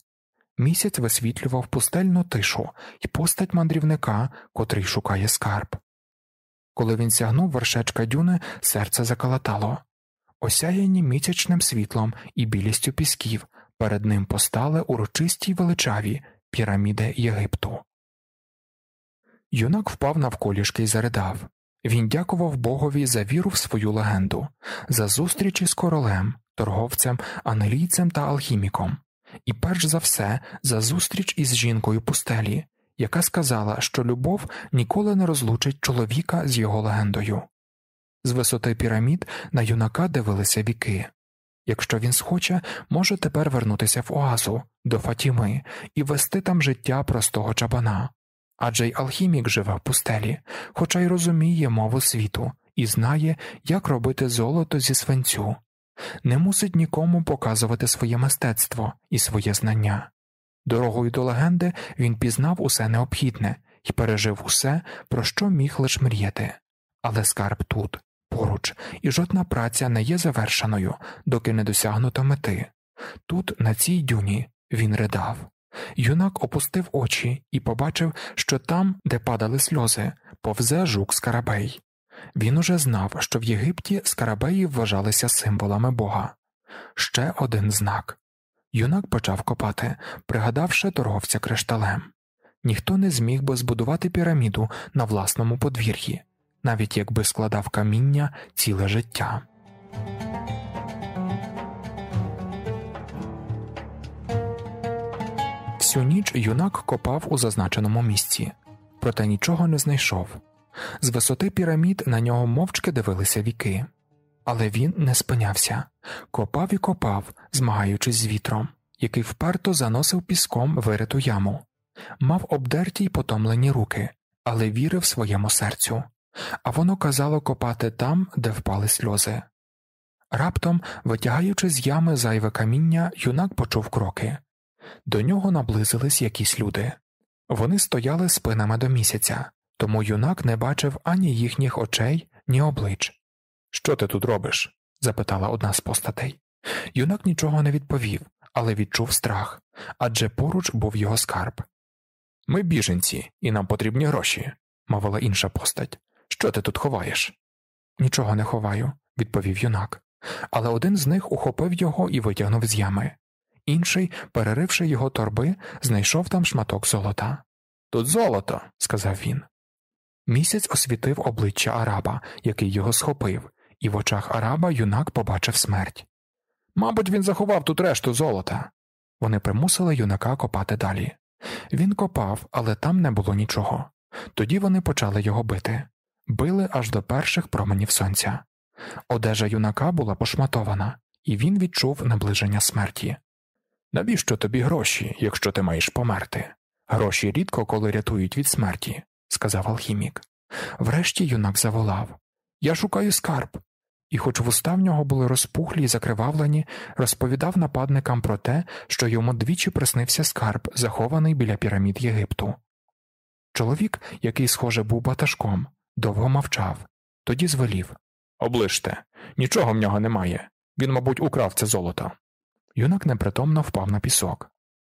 Місяць висвітлював пустельну тишу і постать мандрівника, котрий шукає скарб. Коли він сягнув вершечка дюни, серце закалатало осяяні місячним світлом і білістю пісків, перед ним постали урочисті й величаві піраміди Єгипту. Юнак впав навколішки й заридав. Він дякував богові за віру в свою легенду, за зустрічі з королем, торговцем, анелійцем та алхіміком, і перш за все за зустріч із жінкою пустелі, яка сказала, що любов ніколи не розлучить чоловіка з його легендою. З висоти пірамід на юнака дивилися віки. Якщо він схоче, може тепер вернутися в Оазу до Фатіми і вести там життя простого чабана. Адже й алхімік живе в пустелі, хоча й розуміє мову світу і знає, як робити золото зі свинцю, не мусить нікому показувати своє мистецтво і своє знання. Дорогою до легенди він пізнав усе необхідне і пережив усе, про що міг лише мріяти, але скарб тут поруч, і жодна праця не є завершеною, доки не досягнуто мети. Тут, на цій дюні, він ридав. Юнак опустив очі і побачив, що там, де падали сльози, повзе жук Скарабей. Він уже знав, що в Єгипті скарабеї вважалися символами Бога. Ще один знак. Юнак почав копати, пригадавши торговця кришталем. Ніхто не зміг би збудувати піраміду на власному подвір'ї, навіть якби складав каміння ціле життя. Всю ніч юнак копав у зазначеному місці, проте нічого не знайшов. З висоти пірамід на нього мовчки дивилися віки, але він не спинявся, копав і копав, змагаючись з вітром, який вперто заносив піском вириту яму, мав обдерті й потомлені руки, але вірив своєму серцю а воно казало копати там, де впали сльози. Раптом, витягаючи з ями зайве каміння, юнак почув кроки. До нього наблизились якісь люди. Вони стояли спинами до місяця, тому юнак не бачив ані їхніх очей, ні облич. Що ти тут робиш? запитала одна з постатей. Юнак нічого не відповів, але відчув страх адже поруч був його скарб. Ми біженці, і нам потрібні гроші, мовила інша постать. Що ти тут ховаєш? Нічого не ховаю, відповів юнак, але один з них ухопив його і витягнув з ями. Інший, переривши його торби, знайшов там шматок золота. Тут золото, сказав він. Місяць освітив обличчя араба, який його схопив, і в очах араба юнак побачив смерть. Мабуть, він заховав тут решту золота. Вони примусили юнака копати далі. Він копав, але там не було нічого. Тоді вони почали його бити били аж до перших променів сонця. Одежа юнака була пошматована, і він відчув наближення смерті. Навіщо тобі гроші, якщо ти маєш померти? Гроші рідко коли рятують від смерті, сказав алхімік. Врешті юнак заволав Я шукаю скарб. І, хоч вуста в нього були розпухлі й закривавлені, розповідав нападникам про те, що йому двічі приснився скарб, захований біля пірамід Єгипту. Чоловік, який, схоже, був баташком, Довго мовчав, тоді звелів Оближте, нічого в нього немає. Він, мабуть, украв це золото. Юнак непритомно впав на пісок.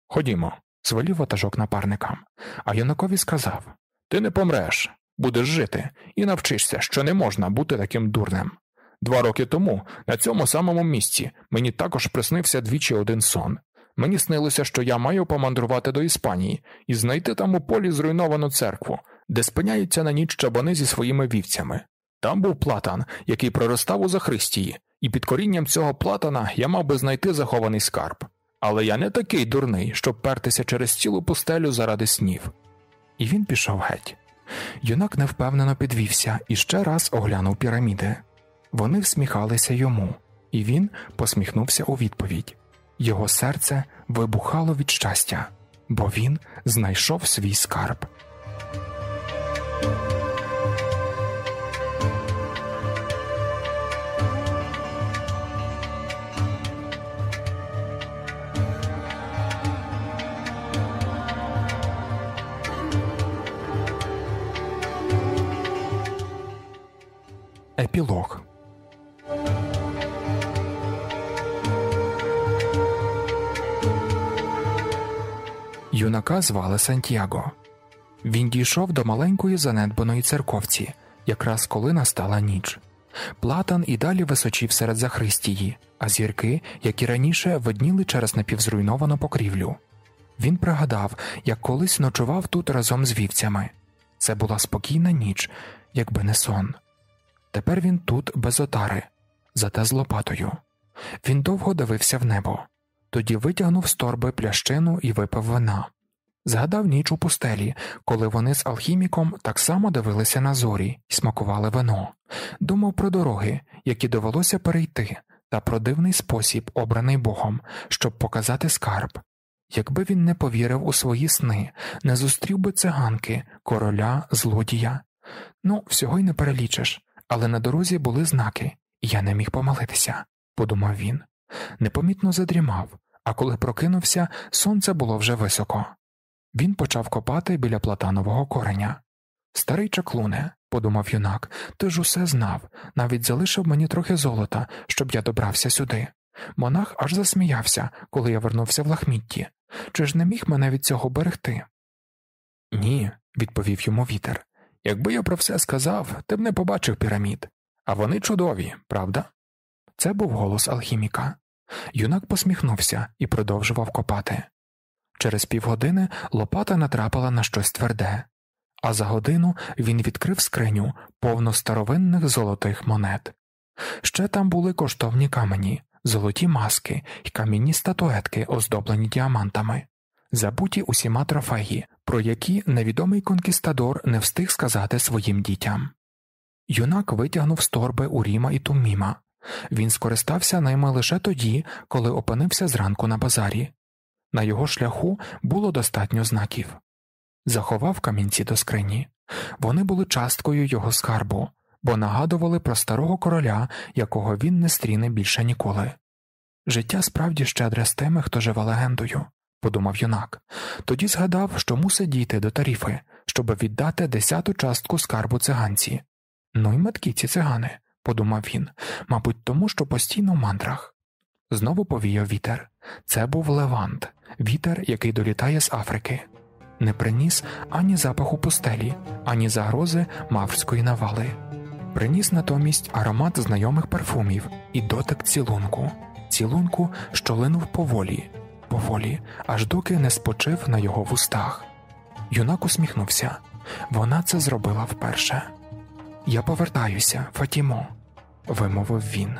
Ходімо, звелів ватажок напарникам, а юнакові сказав Ти не помреш, будеш жити, і навчишся, що не можна бути таким дурним. Два роки тому на цьому самому місці мені також приснився двічі один сон. Мені снилося, що я маю помандрувати до Іспанії і знайти там у полі зруйновану церкву, де спиняються на ніч чабани зі своїми вівцями. Там був платан, який проростав у Захристії, і під корінням цього платана я мав би знайти захований скарб. Але я не такий дурний, щоб пертися через цілу пустелю заради снів. І він пішов геть. Юнак невпевнено підвівся і ще раз оглянув піраміди. Вони всміхалися йому, і він посміхнувся у відповідь. Його серце вибухало від щастя, бо він знайшов свій скарб. Епілог. Юнака звали Сантьяго. Він дійшов до маленької занедбаної церковці, якраз коли настала ніч. Платан і далі височів серед захристії, а зірки, як і раніше видніли через напівзруйновану покрівлю. Він пригадав, як колись ночував тут разом з вівцями. Це була спокійна ніч, якби не сон. Тепер він тут без отари, зате з лопатою. Він довго дивився в небо, тоді витягнув з торби плящину і випив вина. Згадав ніч у пустелі, коли вони з алхіміком так само дивилися на зорі і смакували вино, думав про дороги, які довелося перейти, та про дивний спосіб, обраний Богом, щоб показати скарб. Якби він не повірив у свої сни, не зустрів би циганки, короля, злодія. Ну, всього й не перелічиш але на дорозі були знаки, і я не міг помилитися, подумав він. Непомітно задрімав, а коли прокинувся, сонце було вже високо. Він почав копати біля платанового кореня. Старий чаклуне, подумав юнак, ти ж усе знав, навіть залишив мені трохи золота, щоб я добрався сюди. Монах аж засміявся, коли я вернувся в лахмітті. Чи ж не міг мене від цього берегти? Ні, відповів йому вітер. Якби я про все сказав, ти б не побачив пірамід, а вони чудові, правда? Це був голос алхіміка. Юнак посміхнувся і продовжував копати. Через півгодини лопата натрапила на щось тверде, а за годину він відкрив скриню повну старовинних золотих монет. Ще там були коштовні камені, золоті маски і камінні статуетки, оздоблені діамантами забуті усіма трофеї, про які невідомий конкістадор не встиг сказати своїм дітям. Юнак витягнув з торби Уріма і Туміма. Він скористався ними лише тоді, коли опинився зранку на базарі. На його шляху було достатньо знаків. Заховав камінці до скрині. Вони були часткою його скарбу, бо нагадували про старого короля, якого він не стріне більше ніколи. Життя справді щедре з тими, хто живе легендою подумав юнак, тоді згадав, що мусить дійти до таріфи, щоб віддати десяту частку скарбу циганці. Ну й меткі ці цигани, подумав він, мабуть, тому що постійно в мандрах. Знову повіяв вітер. Це був Левант, вітер, який долітає з Африки. Не приніс ані запаху пустелі, ані загрози маврської навали. Приніс натомість аромат знайомих парфумів і дотик цілунку, цілунку, що линув поволі, поволі, аж доки не спочив на його вустах. Юнак усміхнувся. Вона це зробила вперше. Я повертаюся, Фатімо, вимовив він.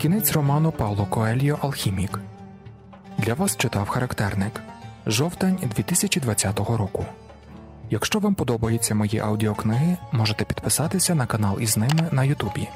Кінець роману Пауло Коельо Алхімік. Для вас читав характерник жовтень 2020 року. Якщо вам подобаються мої аудіокниги, можете підписатися на канал із ними на Ютубі.